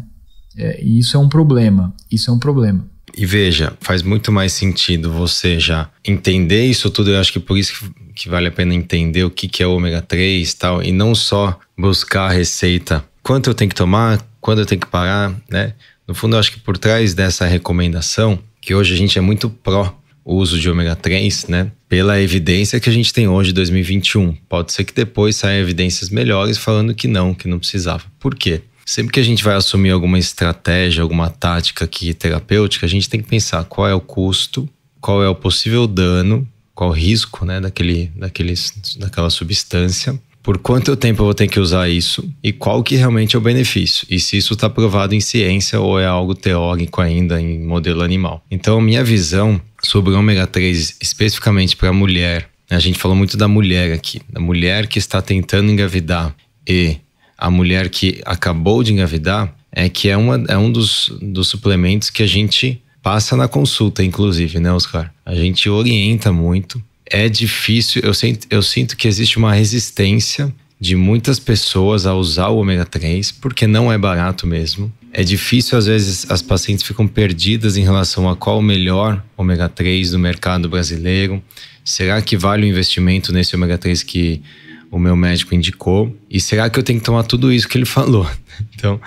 É, e isso é um problema. Isso é um problema. E veja, faz muito mais sentido você já entender isso tudo. Eu acho que por isso que, que vale a pena entender o que, que é ômega 3 e tal, e não só buscar a receita quanto eu tenho que tomar, quando eu tenho que parar, né? No fundo, eu acho que por trás dessa recomendação, que hoje a gente é muito pró uso de ômega 3, né? Pela evidência que a gente tem hoje, 2021. Pode ser que depois saiam evidências melhores falando que não, que não precisava. Por quê? Sempre que a gente vai assumir alguma estratégia, alguma tática aqui terapêutica, a gente tem que pensar qual é o custo, qual é o possível dano, qual o risco né, daquele, daquele, daquela substância por quanto tempo eu vou ter que usar isso e qual que realmente é o benefício, e se isso está provado em ciência ou é algo teórico ainda em modelo animal. Então, minha visão sobre o ômega 3 especificamente para a mulher, né, a gente falou muito da mulher aqui, da mulher que está tentando engravidar e a mulher que acabou de engravidar, é que é, uma, é um dos, dos suplementos que a gente passa na consulta, inclusive, né, Oscar? A gente orienta muito é difícil, eu sinto, eu sinto que existe uma resistência de muitas pessoas a usar o ômega 3, porque não é barato mesmo. É difícil, às vezes, as pacientes ficam perdidas em relação a qual o melhor ômega 3 do mercado brasileiro. Será que vale o investimento nesse ômega 3 que o meu médico indicou? E será que eu tenho que tomar tudo isso que ele [LAUGHS] falou? Então,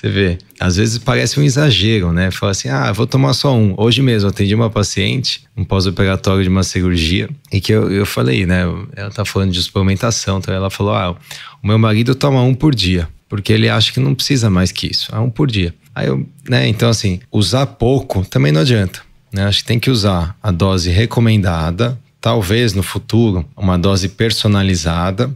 você vê, às vezes parece um exagero, né? Fala assim, ah, vou tomar só um. Hoje mesmo, atendi uma paciente, um pós-operatório de uma cirurgia, e que eu, eu falei, né? Ela tá falando de suplementação, então ela falou, ah, o meu marido toma um por dia, porque ele acha que não precisa mais que isso, é um por dia. Aí eu, né? Então, assim, usar pouco também não adianta, né? Acho que tem que usar a dose recomendada, talvez no futuro, uma dose personalizada,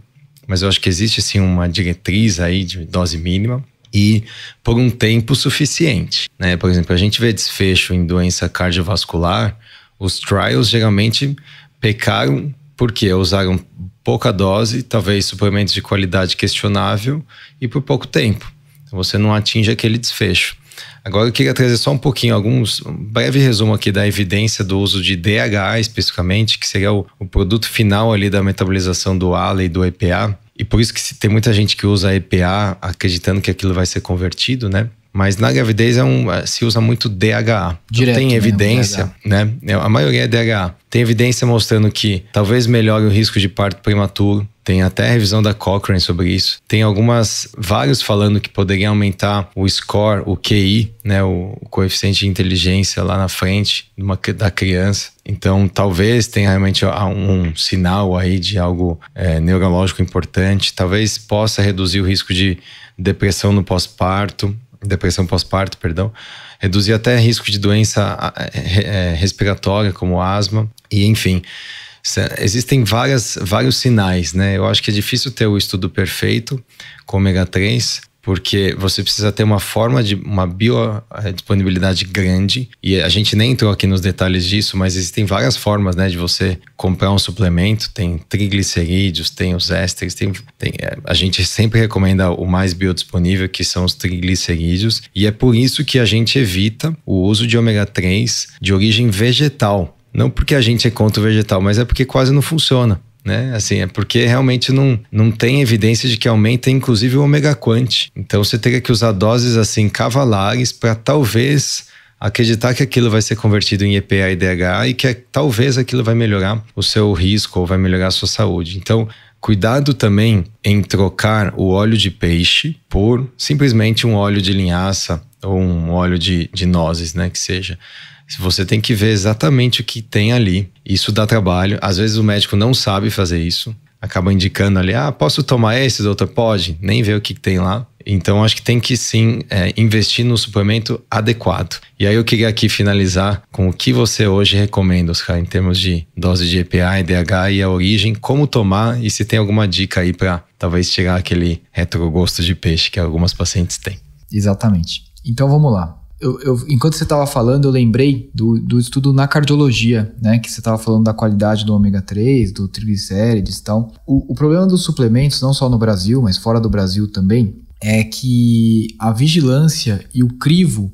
mas eu acho que existe sim uma diretriz aí de dose mínima e por um tempo suficiente. Né? Por exemplo, a gente vê desfecho em doença cardiovascular, os trials geralmente pecaram porque usaram pouca dose, talvez suplementos de qualidade questionável e por pouco tempo. Então você não atinge aquele desfecho. Agora eu queria trazer só um pouquinho, alguns um breve resumo aqui da evidência do uso de DHA especificamente, que seria o, o produto final ali da metabolização do ALA e do EPA, e por isso que tem muita gente que usa EPA acreditando que aquilo vai ser convertido, né? Mas na gravidez é um, é, se usa muito DHA. Então, Direto, então, tem né? evidência, né? É, a maioria é DHA. Tem evidência mostrando que talvez melhore o risco de parto prematuro. Tem até revisão da Cochrane sobre isso. Tem algumas, vários falando que poderiam aumentar o score, o QI, né, o, o coeficiente de inteligência lá na frente uma, da criança. Então, talvez tenha realmente um sinal aí de algo é, neurológico importante. Talvez possa reduzir o risco de depressão no pós-parto depressão pós-parto, perdão, reduzir até risco de doença é, respiratória, como asma, e enfim. Existem várias, vários sinais, né? Eu acho que é difícil ter o estudo perfeito com ômega 3, porque você precisa ter uma forma de uma biodisponibilidade eh, grande e a gente nem entrou aqui nos detalhes disso, mas existem várias formas, né, de você comprar um suplemento, tem triglicerídeos, tem os ésteres, tem, tem eh, a gente sempre recomenda o mais biodisponível que são os triglicerídeos e é por isso que a gente evita o uso de ômega 3 de origem vegetal, não porque a gente é contra o vegetal, mas é porque quase não funciona né? Assim, é porque realmente não, não tem evidência de que aumenta, inclusive, o ômega quant. Então você teria que usar doses assim cavalares para talvez acreditar que aquilo vai ser convertido em EPA e DHA e que é, talvez aquilo vai melhorar o seu risco ou vai melhorar a sua saúde. Então, cuidado também em trocar o óleo de peixe por simplesmente um óleo de linhaça ou um óleo de, de nozes, né? Que seja. Você tem que ver exatamente o que tem ali. Isso dá trabalho. Às vezes o médico não sabe fazer isso. Acaba indicando ali, ah, posso tomar esse, doutor? Pode. Nem ver o que tem lá. Então, acho que tem que sim é, investir no suplemento adequado. E aí, eu queria aqui finalizar com o que você hoje recomenda, Oscar, em termos de dose de EPA, EDH e a origem, como tomar e se tem alguma dica aí para talvez tirar aquele retrogosto de peixe que algumas pacientes têm. Exatamente. Então, vamos lá eu, eu, enquanto você estava falando, eu lembrei do, do estudo na cardiologia, né? Que você estava falando da qualidade do ômega 3, do triglicérides e tal. O, o problema dos suplementos, não só no Brasil, mas fora do Brasil também, é que a vigilância e o crivo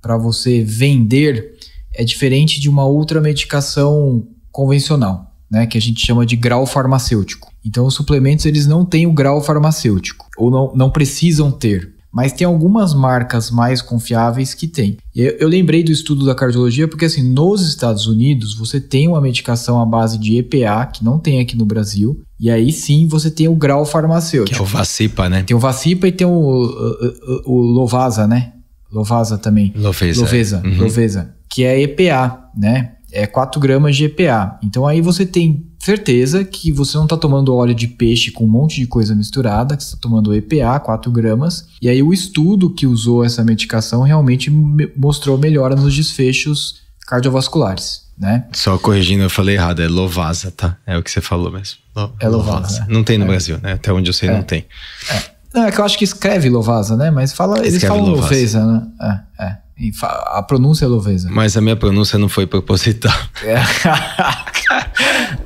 para você vender é diferente de uma outra medicação convencional, né, que a gente chama de grau farmacêutico. Então, os suplementos eles não têm o grau farmacêutico, ou não, não precisam ter mas tem algumas marcas mais confiáveis que tem. Eu, eu, lembrei do estudo da cardiologia porque assim, nos Estados Unidos você tem uma medicação à base de EPA que não tem aqui no Brasil. E aí sim você tem o grau farmacêutico. Que é o Vacipa, né? Tem o Vacipa e tem o, o, o Lovasa, né? Lovasa também. Lovesa. Lovesa, uhum. Lovesa, que é EPA, né? É 4 gramas de EPA. Então aí você tem certeza que você não está tomando óleo de peixe com um monte de coisa misturada, que você está tomando EPA, 4 gramas. E aí o estudo que usou essa medicação realmente mostrou melhora nos desfechos cardiovasculares. Né? Só corrigindo, eu falei errado, é Lovasa, tá? É o que você falou mesmo. É Lo é Lovasa. Lovasa. Né? Não tem no é. Brasil, né? Até onde eu sei, é. não tem. É. Não, é que eu acho que escreve Lovasa, né? Mas fala, escreve eles falam Lovasa, né? É, é. A pronúncia é Loveza. Mas a minha pronúncia não foi proposital. É.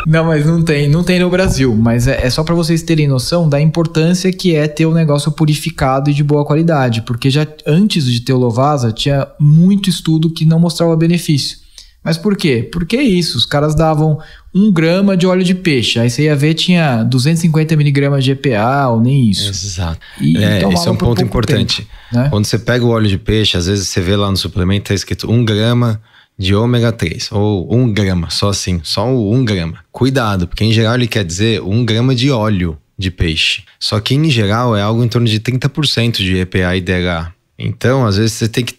não, mas não tem, não tem no Brasil. Mas é, é só para vocês terem noção da importância que é ter um negócio purificado e de boa qualidade, porque já antes de ter o Lovasa tinha muito estudo que não mostrava benefício. Mas por quê? Porque é isso, os caras davam um grama de óleo de peixe. Aí você ia ver, tinha 250 miligramas de EPA ou nem isso. Exato. E, é, esse é um ponto importante. Tempo, né? Quando você pega o óleo de peixe, às vezes você vê lá no suplemento, tá escrito um grama de ômega 3, ou um grama, só assim, só um grama. Cuidado, porque em geral ele quer dizer um grama de óleo de peixe. Só que em geral é algo em torno de 30% de EPA e DHA. Então, às vezes você tem que,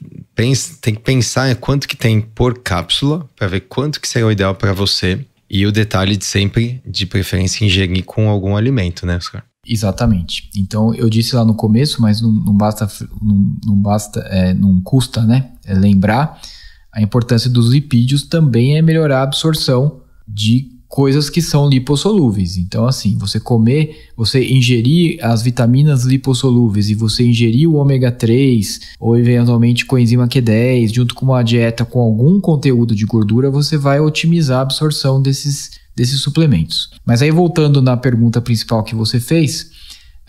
tem que pensar em quanto que tem por cápsula, para ver quanto que seria o ideal para você e o detalhe de sempre, de preferência, ingerir com algum alimento, né, Oscar? Exatamente. Então eu disse lá no começo, mas não, não basta, não, não basta, é, não custa, né? É lembrar a importância dos lipídios também é melhorar a absorção de coisas que são lipossolúveis. Então, assim, você comer, você ingerir as vitaminas lipossolúveis e você ingerir o ômega 3 ou eventualmente coenzima Q10 junto com uma dieta com algum conteúdo de gordura, você vai otimizar a absorção desses, desses suplementos. Mas aí, voltando na pergunta principal que você fez,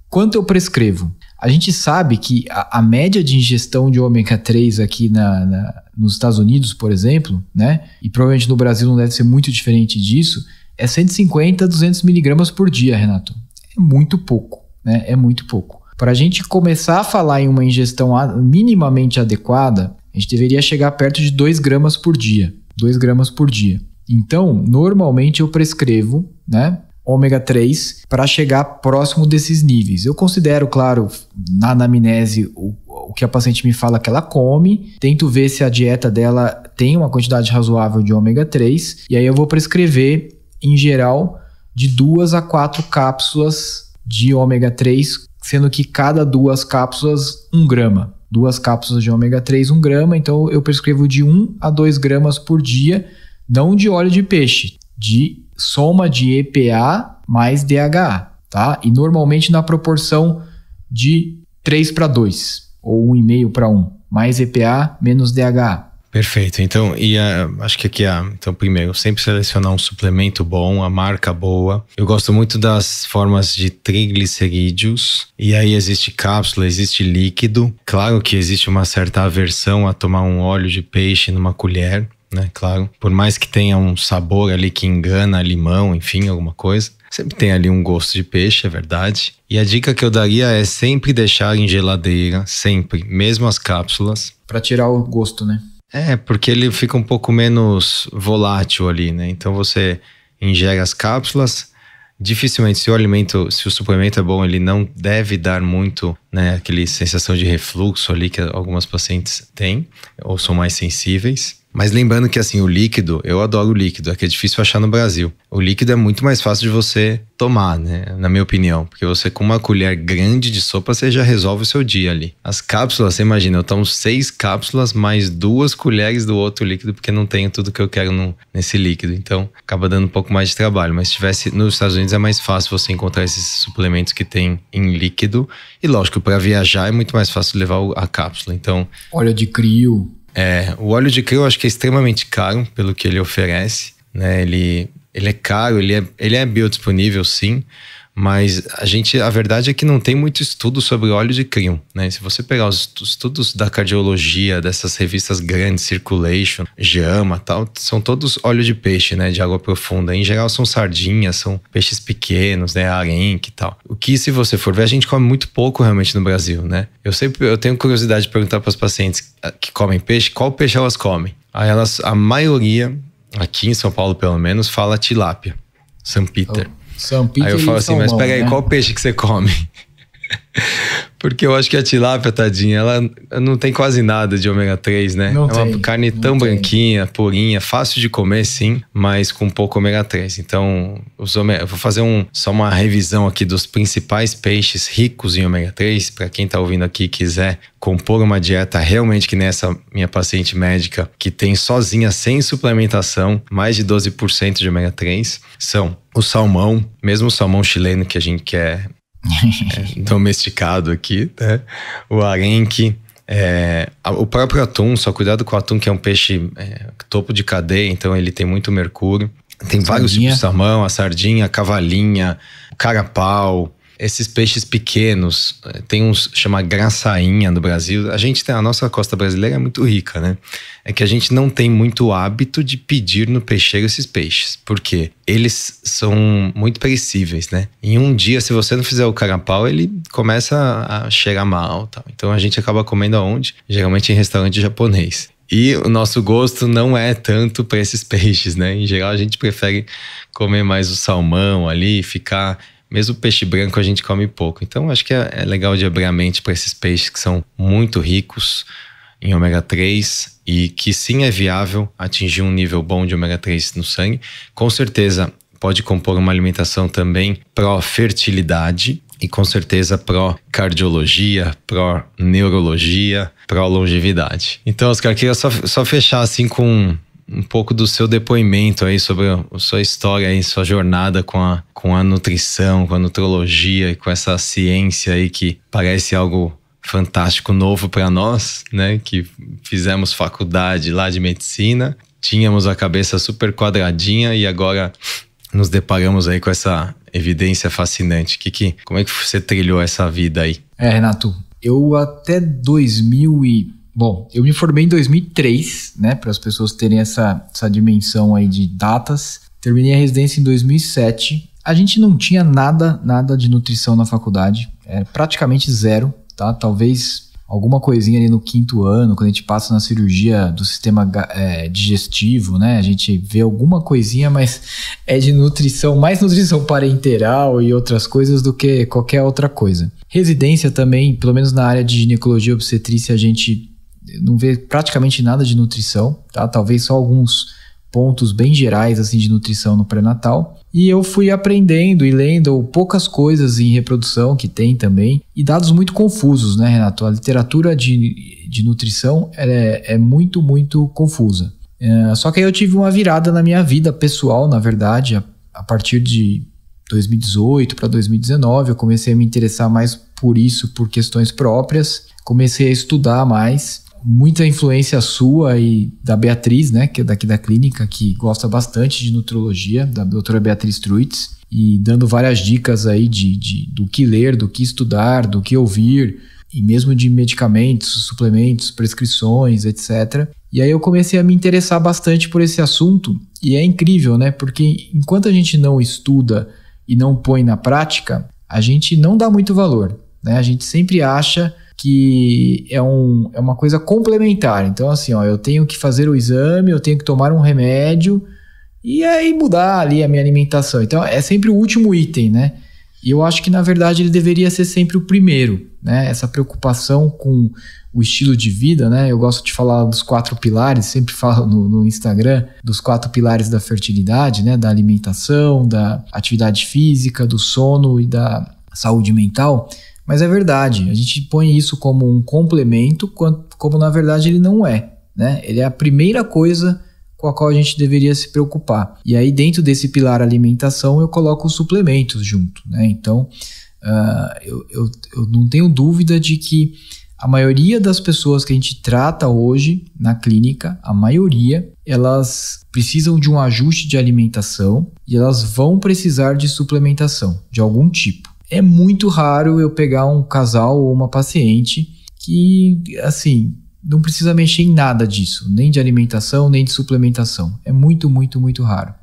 quanto eu prescrevo? A gente sabe que a, a média de ingestão de ômega 3 aqui na, na, nos Estados Unidos, por exemplo, né? E provavelmente no Brasil não deve ser muito diferente disso, é 150 a 200 miligramas por dia, Renato. É muito pouco, né? É muito pouco. Para a gente começar a falar em uma ingestão minimamente adequada, a gente deveria chegar perto de 2 gramas por dia. 2 gramas por dia. Então, normalmente eu prescrevo, né? ômega 3 para chegar próximo desses níveis. Eu considero, claro, na anamnese o, o que a paciente me fala que ela come, tento ver se a dieta dela tem uma quantidade razoável de ômega 3 e aí eu vou prescrever em geral de duas a quatro cápsulas de ômega 3, sendo que cada duas cápsulas um grama. Duas cápsulas de ômega 3, um grama, então eu prescrevo de 1 um a 2 gramas por dia, não de óleo de peixe, de soma de EPA mais DHA, tá? E normalmente na proporção de 3 para 2 ou 1,5 para 1, mais EPA menos DHA. Perfeito. Então, e a, acho que aqui é a, então primeiro, sempre selecionar um suplemento bom, a marca boa. Eu gosto muito das formas de triglicerídeos. E aí existe cápsula, existe líquido. Claro que existe uma certa aversão a tomar um óleo de peixe numa colher, né? Claro. Por mais que tenha um sabor ali que engana limão, enfim, alguma coisa. Sempre tem ali um gosto de peixe, é verdade. E a dica que eu daria é sempre deixar em geladeira, sempre, mesmo as cápsulas. Para tirar o gosto, né? É, porque ele fica um pouco menos volátil ali, né? Então você ingere as cápsulas, dificilmente se o alimento, se o suplemento é bom, ele não deve dar muito, né, aquele sensação de refluxo ali que algumas pacientes têm ou são mais sensíveis. Mas lembrando que assim, o líquido, eu adoro o líquido, é que é difícil achar no Brasil. O líquido é muito mais fácil de você tomar, né? Na minha opinião. Porque você, com uma colher grande de sopa, você já resolve o seu dia ali. As cápsulas, você imagina, eu tomo seis cápsulas mais duas colheres do outro líquido, porque não tenho tudo que eu quero no, nesse líquido. Então, acaba dando um pouco mais de trabalho. Mas se tivesse nos Estados Unidos, é mais fácil você encontrar esses suplementos que tem em líquido. E lógico, para viajar é muito mais fácil levar a cápsula. Então. olha de crio. É, o óleo de krill eu acho que é extremamente caro pelo que ele oferece, né? Ele, ele é caro, ele é, ele é biodisponível sim, mas a gente, a verdade é que não tem muito estudo sobre óleo de crium, né? Se você pegar os estudos da cardiologia, dessas revistas grandes, Circulation, Jama, tal, são todos óleo de peixe, né? De água profunda. Em geral são sardinhas, são peixes pequenos, né? Arenque e tal. O que, se você for ver, a gente come muito pouco realmente no Brasil, né? Eu sempre, eu tenho curiosidade de perguntar para as pacientes ah, que comem peixe, qual peixe elas comem. Aí elas, a maioria, aqui em São Paulo pelo menos, fala tilápia, San Peter. Oh. São Peter aí eu falo assim, mas pega aí, né? qual peixe que você come? Porque eu acho que a tilápia, tadinha, ela não tem quase nada de ômega 3, né? Não é uma carne tão tem. branquinha, purinha, fácil de comer, sim, mas com pouco ômega 3. Então, os ômega, eu vou fazer um, só uma revisão aqui dos principais peixes ricos em ômega 3, para quem tá ouvindo aqui e quiser compor uma dieta realmente que nessa minha paciente médica, que tem sozinha, sem suplementação, mais de 12% de ômega 3, são o salmão, mesmo o salmão chileno que a gente quer domesticado [LAUGHS] aqui, né? O arenque. É, o próprio atum, só cuidado com o atum, que é um peixe é, topo de cadeia, então ele tem muito mercúrio. Tem sardinha. vários tipos de salmão, a sardinha, a cavalinha, o carapau, esses peixes pequenos, é, tem uns chama graçainha no Brasil. A gente tem a nossa costa brasileira é muito rica, né? É que a gente não tem muito hábito de pedir no peixeiro esses peixes, porque eles são muito perecíveis, né? Em um dia, se você não fizer o carapau, ele começa a cheirar mal, tal. Então a gente acaba comendo aonde? Geralmente em restaurante japonês. E o nosso gosto não é tanto para esses [LAUGHS] peixes, né? Em geral, a gente prefere comer mais o salmão ali, ficar mesmo peixe branco a gente come pouco. Então acho que é, é legal de abrir a mente para esses peixes que são muito ricos em ômega 3 e que sim é viável atingir um nível bom de ômega 3 no sangue. Com certeza pode compor uma alimentação também pró-fertilidade e com certeza pró-cardiologia, pró-neurologia, pró-longevidade. Então, Oscar, queria só, só fechar assim com um pouco do seu depoimento aí sobre a, sua história aí, sua jornada com a, com a nutrição, com a nutrologia e com essa ciência aí que parece algo fantástico novo para nós, né, que fizemos faculdade lá de medicina, tínhamos a cabeça super quadradinha e agora nos deparamos aí com essa evidência fascinante. Que, que como é que você trilhou essa vida aí? É, Renato, eu até 2000 e Bom, eu me formei em 2003, né, para as pessoas terem essa, essa dimensão aí de datas. Terminei a residência em 2007. A gente não tinha nada, nada de nutrição na faculdade, é praticamente zero, tá? Talvez alguma coisinha ali no quinto ano, quando a gente passa na cirurgia do sistema é, digestivo, né? A gente vê alguma coisinha, mas [LAUGHS] é de nutrição, mais nutrição parenteral e outras coisas do que qualquer outra coisa. Residência também, pelo menos na área de ginecologia e obstetrícia, a gente não vê praticamente nada de nutrição, tá? Talvez só alguns pontos bem gerais assim de nutrição no pré-natal. E eu fui aprendendo e lendo poucas coisas em reprodução que tem também e dados muito confusos, né, Renato? A literatura de, de nutrição é, é muito, muito confusa. É, só que aí eu tive uma virada na minha vida pessoal, na verdade, a, a partir de 2018 para 2019, eu comecei a me interessar mais por isso, por questões próprias. Comecei a estudar mais muita influência sua e da Beatriz, né, que é daqui da clínica, que gosta bastante de nutrologia, da doutora Beatriz Truitz, e dando várias dicas aí de, de, do que ler, do que estudar, do que ouvir, e mesmo de medicamentos, suplementos, prescrições, etc. E aí eu comecei a me interessar bastante por esse assunto, e é incrível, né, porque enquanto a gente não estuda e não põe na prática, a gente não dá muito valor, né, a gente sempre acha que é, um, é uma coisa complementar. Então, assim, ó, eu tenho que fazer o exame, eu tenho que tomar um remédio e aí mudar ali a minha alimentação. Então, é sempre o último item, né? E eu acho que, na verdade, ele deveria ser sempre o primeiro, né? Essa preocupação com o estilo de vida, né? Eu gosto de falar dos quatro pilares, sempre falo no, no Instagram, dos quatro pilares da fertilidade, né? Da alimentação, da atividade física, do sono e da saúde mental. Mas é verdade, a gente põe isso como um complemento, como na verdade ele não é. Né? Ele é a primeira coisa com a qual a gente deveria se preocupar. E aí, dentro desse pilar alimentação, eu coloco os suplementos junto. Né? Então, uh, eu, eu, eu não tenho dúvida de que a maioria das pessoas que a gente trata hoje na clínica, a maioria, elas precisam de um ajuste de alimentação e elas vão precisar de suplementação de algum tipo. É muito raro eu pegar um casal ou uma paciente que, assim, não precisa mexer em nada disso, nem de alimentação, nem de suplementação. É muito, muito, muito raro.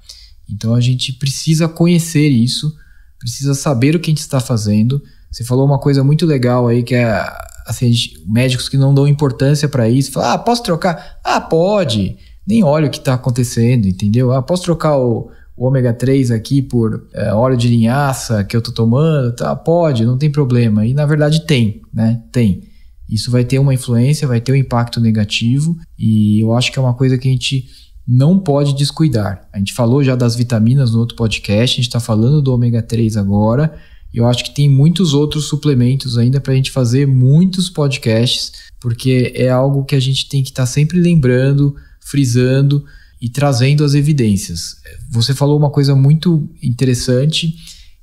Então a gente precisa conhecer isso, precisa saber o que a gente está fazendo. Você falou uma coisa muito legal aí que é assim, gente, médicos que não dão importância para isso, falam, ah, posso trocar? Ah, pode. Nem olha o que está acontecendo, entendeu? Ah, posso trocar o, ômega 3 aqui por é, óleo de linhaça que eu tô tomando, tá? Pode, não tem problema. E na verdade tem, né? Tem. Isso vai ter uma influência, vai ter um impacto negativo e eu acho que é uma coisa que a gente não pode descuidar. A gente falou já das vitaminas no outro podcast, a gente está falando do ômega 3 agora. E eu acho que tem muitos outros suplementos ainda para a gente fazer muitos podcasts, porque é algo que a gente tem que estar tá sempre lembrando, frisando e trazendo as evidências. Você falou uma coisa muito interessante,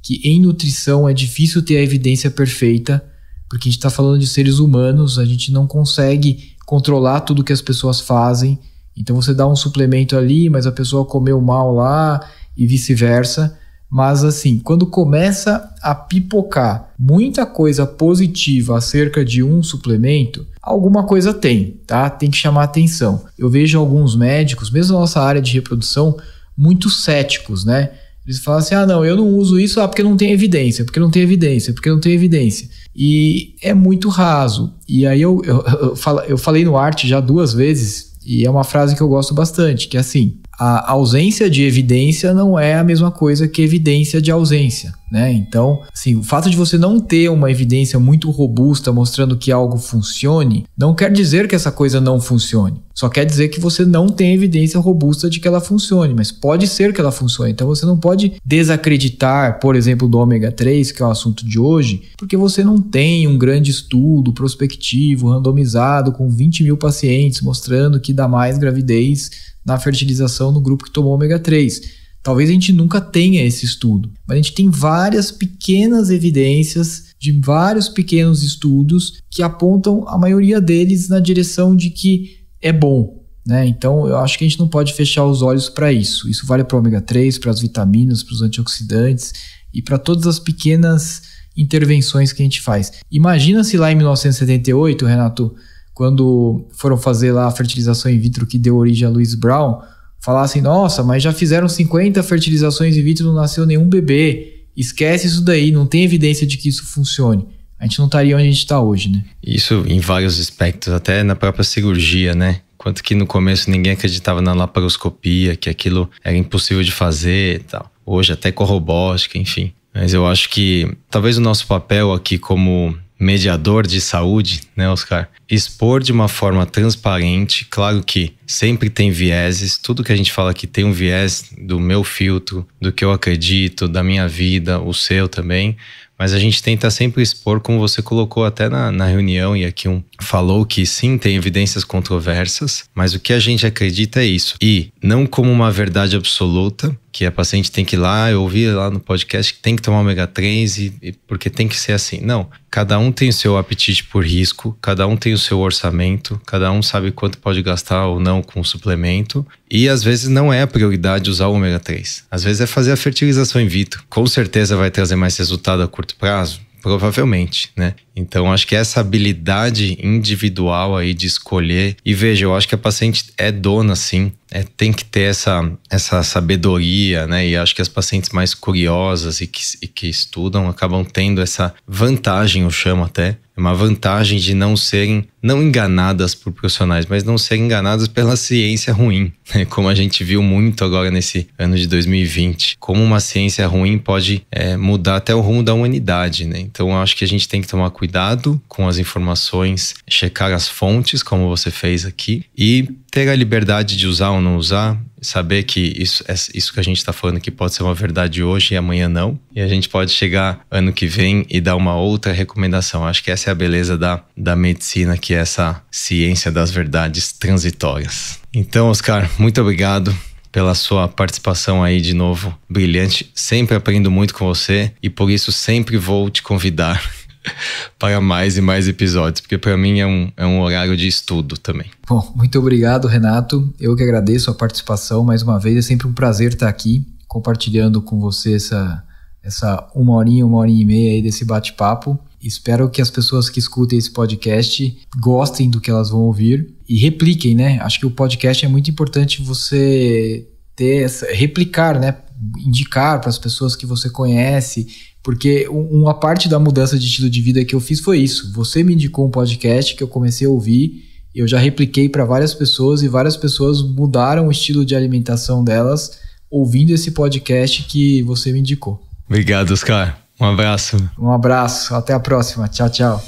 que em nutrição é difícil ter a evidência perfeita, porque a gente está falando de seres humanos, a gente não consegue controlar tudo que as pessoas fazem. Então você dá um suplemento ali, mas a pessoa comeu mal lá e vice-versa. Mas assim, quando começa a pipocar muita coisa positiva acerca de um suplemento, alguma coisa tem, tá? Tem que chamar atenção. Eu vejo alguns médicos, mesmo na nossa área de reprodução, muito céticos, né? Eles falam assim: ah, não, eu não uso isso ah, porque não tem evidência, porque não tem evidência, porque não tem evidência. E é muito raso. E aí eu, eu, [LAUGHS] eu, eu falei no arte já duas vezes, e é uma frase que eu gosto bastante, que é assim: a ausência de evidência não é a mesma coisa que evidência de ausência, né? Então, assim, o fato de você não ter uma evidência muito robusta mostrando que algo funcione, não quer dizer que essa coisa não funcione. Só quer dizer que você não tem evidência robusta de que ela funcione, mas pode ser que ela funcione. Então você não pode desacreditar, por exemplo, do ômega 3, que é o assunto de hoje, porque você não tem um grande estudo prospectivo, randomizado, com 20 mil pacientes mostrando que dá mais gravidez na fertilização no grupo que tomou ômega 3. Talvez a gente nunca tenha esse estudo, mas a gente tem várias pequenas evidências de vários pequenos estudos que apontam a maioria deles na direção de que é bom. Né? Então, eu acho que a gente não pode fechar os olhos para isso. Isso vale para o ômega 3, para as vitaminas, para os antioxidantes e para todas as pequenas intervenções que a gente faz. Imagina se lá em 1978, Renato, quando foram fazer lá a fertilização in vitro que deu origem a Luiz Brown, falassem: nossa, mas já fizeram 50 fertilizações in vitro, não nasceu nenhum bebê. Esquece isso daí, não tem evidência de que isso funcione. A gente não estaria onde a gente está hoje, né? Isso em vários aspectos, até na própria cirurgia, né? Quanto que no começo ninguém acreditava na laparoscopia, que aquilo era impossível de fazer e tal. Hoje até com robótica, enfim. Mas eu acho que talvez o nosso papel aqui como mediador de saúde, né, Oscar? Expor de uma forma transparente, claro que sempre tem vieses, tudo que a gente fala aqui tem um viés do meu filtro, do que eu acredito, da minha vida, o seu também, mas a gente tenta sempre expor, como você colocou até na, na, reunião, e aqui um falou que sim, tem evidências controversas, mas o que a gente acredita é isso. E não como uma verdade absoluta, que a paciente tem que ir lá, eu ouvi lá no podcast que tem que tomar ômega 3 e, e, porque tem que ser assim. Não, cada um tem o seu apetite por risco, cada um tem o seu orçamento, cada um sabe quanto pode gastar ou não com o suplemento. E às vezes não é a prioridade usar o ômega 3. Às vezes é fazer a fertilização in vitro. Com certeza vai trazer mais resultado a curto prazo. Provavelmente, né? Então, acho que essa habilidade individual aí de escolher. E veja, eu acho que a paciente é dona, sim. É, tem que ter essa, essa sabedoria, né? E acho que as pacientes mais curiosas e que, e que estudam acabam tendo essa vantagem, eu chamo até, uma vantagem de não serem, não enganadas por profissionais, mas não serem enganadas pela ciência ruim, [LAUGHS] né? como a gente viu muito agora nesse ano de 2020, como uma ciência ruim pode é, mudar até o rumo da humanidade. Né? Então, acho que a gente tem que tomar cuidado com as informações, checar as fontes, como você fez aqui, e ter a liberdade de usar ou não usar, saber que isso, é, isso que a gente está falando que pode ser uma verdade hoje e amanhã não. E a gente pode chegar ano que vem e dar uma outra recomendação. Acho que essa é a beleza da, da medicina, que é essa ciência das verdades transitórias. Então, Oscar, muito obrigado pela sua participação aí de novo, brilhante. Sempre aprendo muito com você e por isso sempre vou te convidar [LAUGHS] para mais e mais episódios, porque para mim é um, é um horário de estudo também. Bom, muito obrigado, Renato. Eu que agradeço a participação mais uma vez. É sempre um prazer estar aqui compartilhando com você essa, essa uma horinha, uma horinha e meia aí desse bate-papo. Espero que as pessoas que escutem esse podcast gostem do que elas vão ouvir e repliquem, né? Acho que o podcast é muito importante você ter essa, replicar, né? Indicar para as pessoas que você conhece porque uma parte da mudança de estilo de vida que eu fiz foi isso. Você me indicou um podcast que eu comecei a ouvir, eu já repliquei para várias pessoas e várias pessoas mudaram o estilo de alimentação delas ouvindo esse podcast que você me indicou. Obrigado, Oscar. Um abraço. Um abraço. Até a próxima. Tchau, tchau.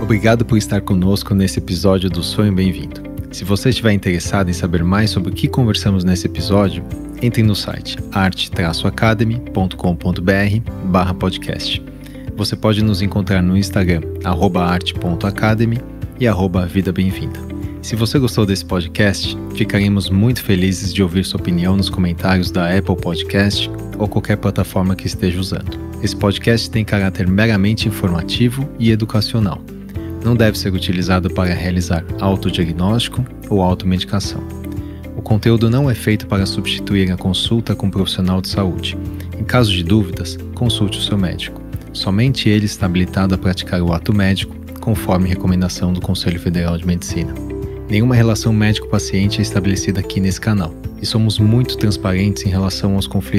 Obrigado por estar conosco nesse episódio do Sonho Bem-vindo. Se você estiver interessado em saber mais sobre o que conversamos nesse episódio, entre no site arte-academy.com.br podcast. Você pode nos encontrar no Instagram, arte.academy e arroba Vida Bem-vinda. Se você gostou desse podcast, ficaremos muito felizes de ouvir sua opinião nos comentários da Apple Podcast ou qualquer plataforma que esteja usando. Esse podcast tem caráter meramente informativo e educacional. Não deve ser utilizado para realizar autodiagnóstico ou automedicação conteúdo não é feito para substituir a consulta com um profissional de saúde. Em caso de dúvidas, consulte o seu médico. Somente ele está habilitado a praticar o ato médico, conforme recomendação do Conselho Federal de Medicina. Nenhuma relação médico-paciente é estabelecida aqui nesse canal, e somos muito transparentes em relação aos conflitos.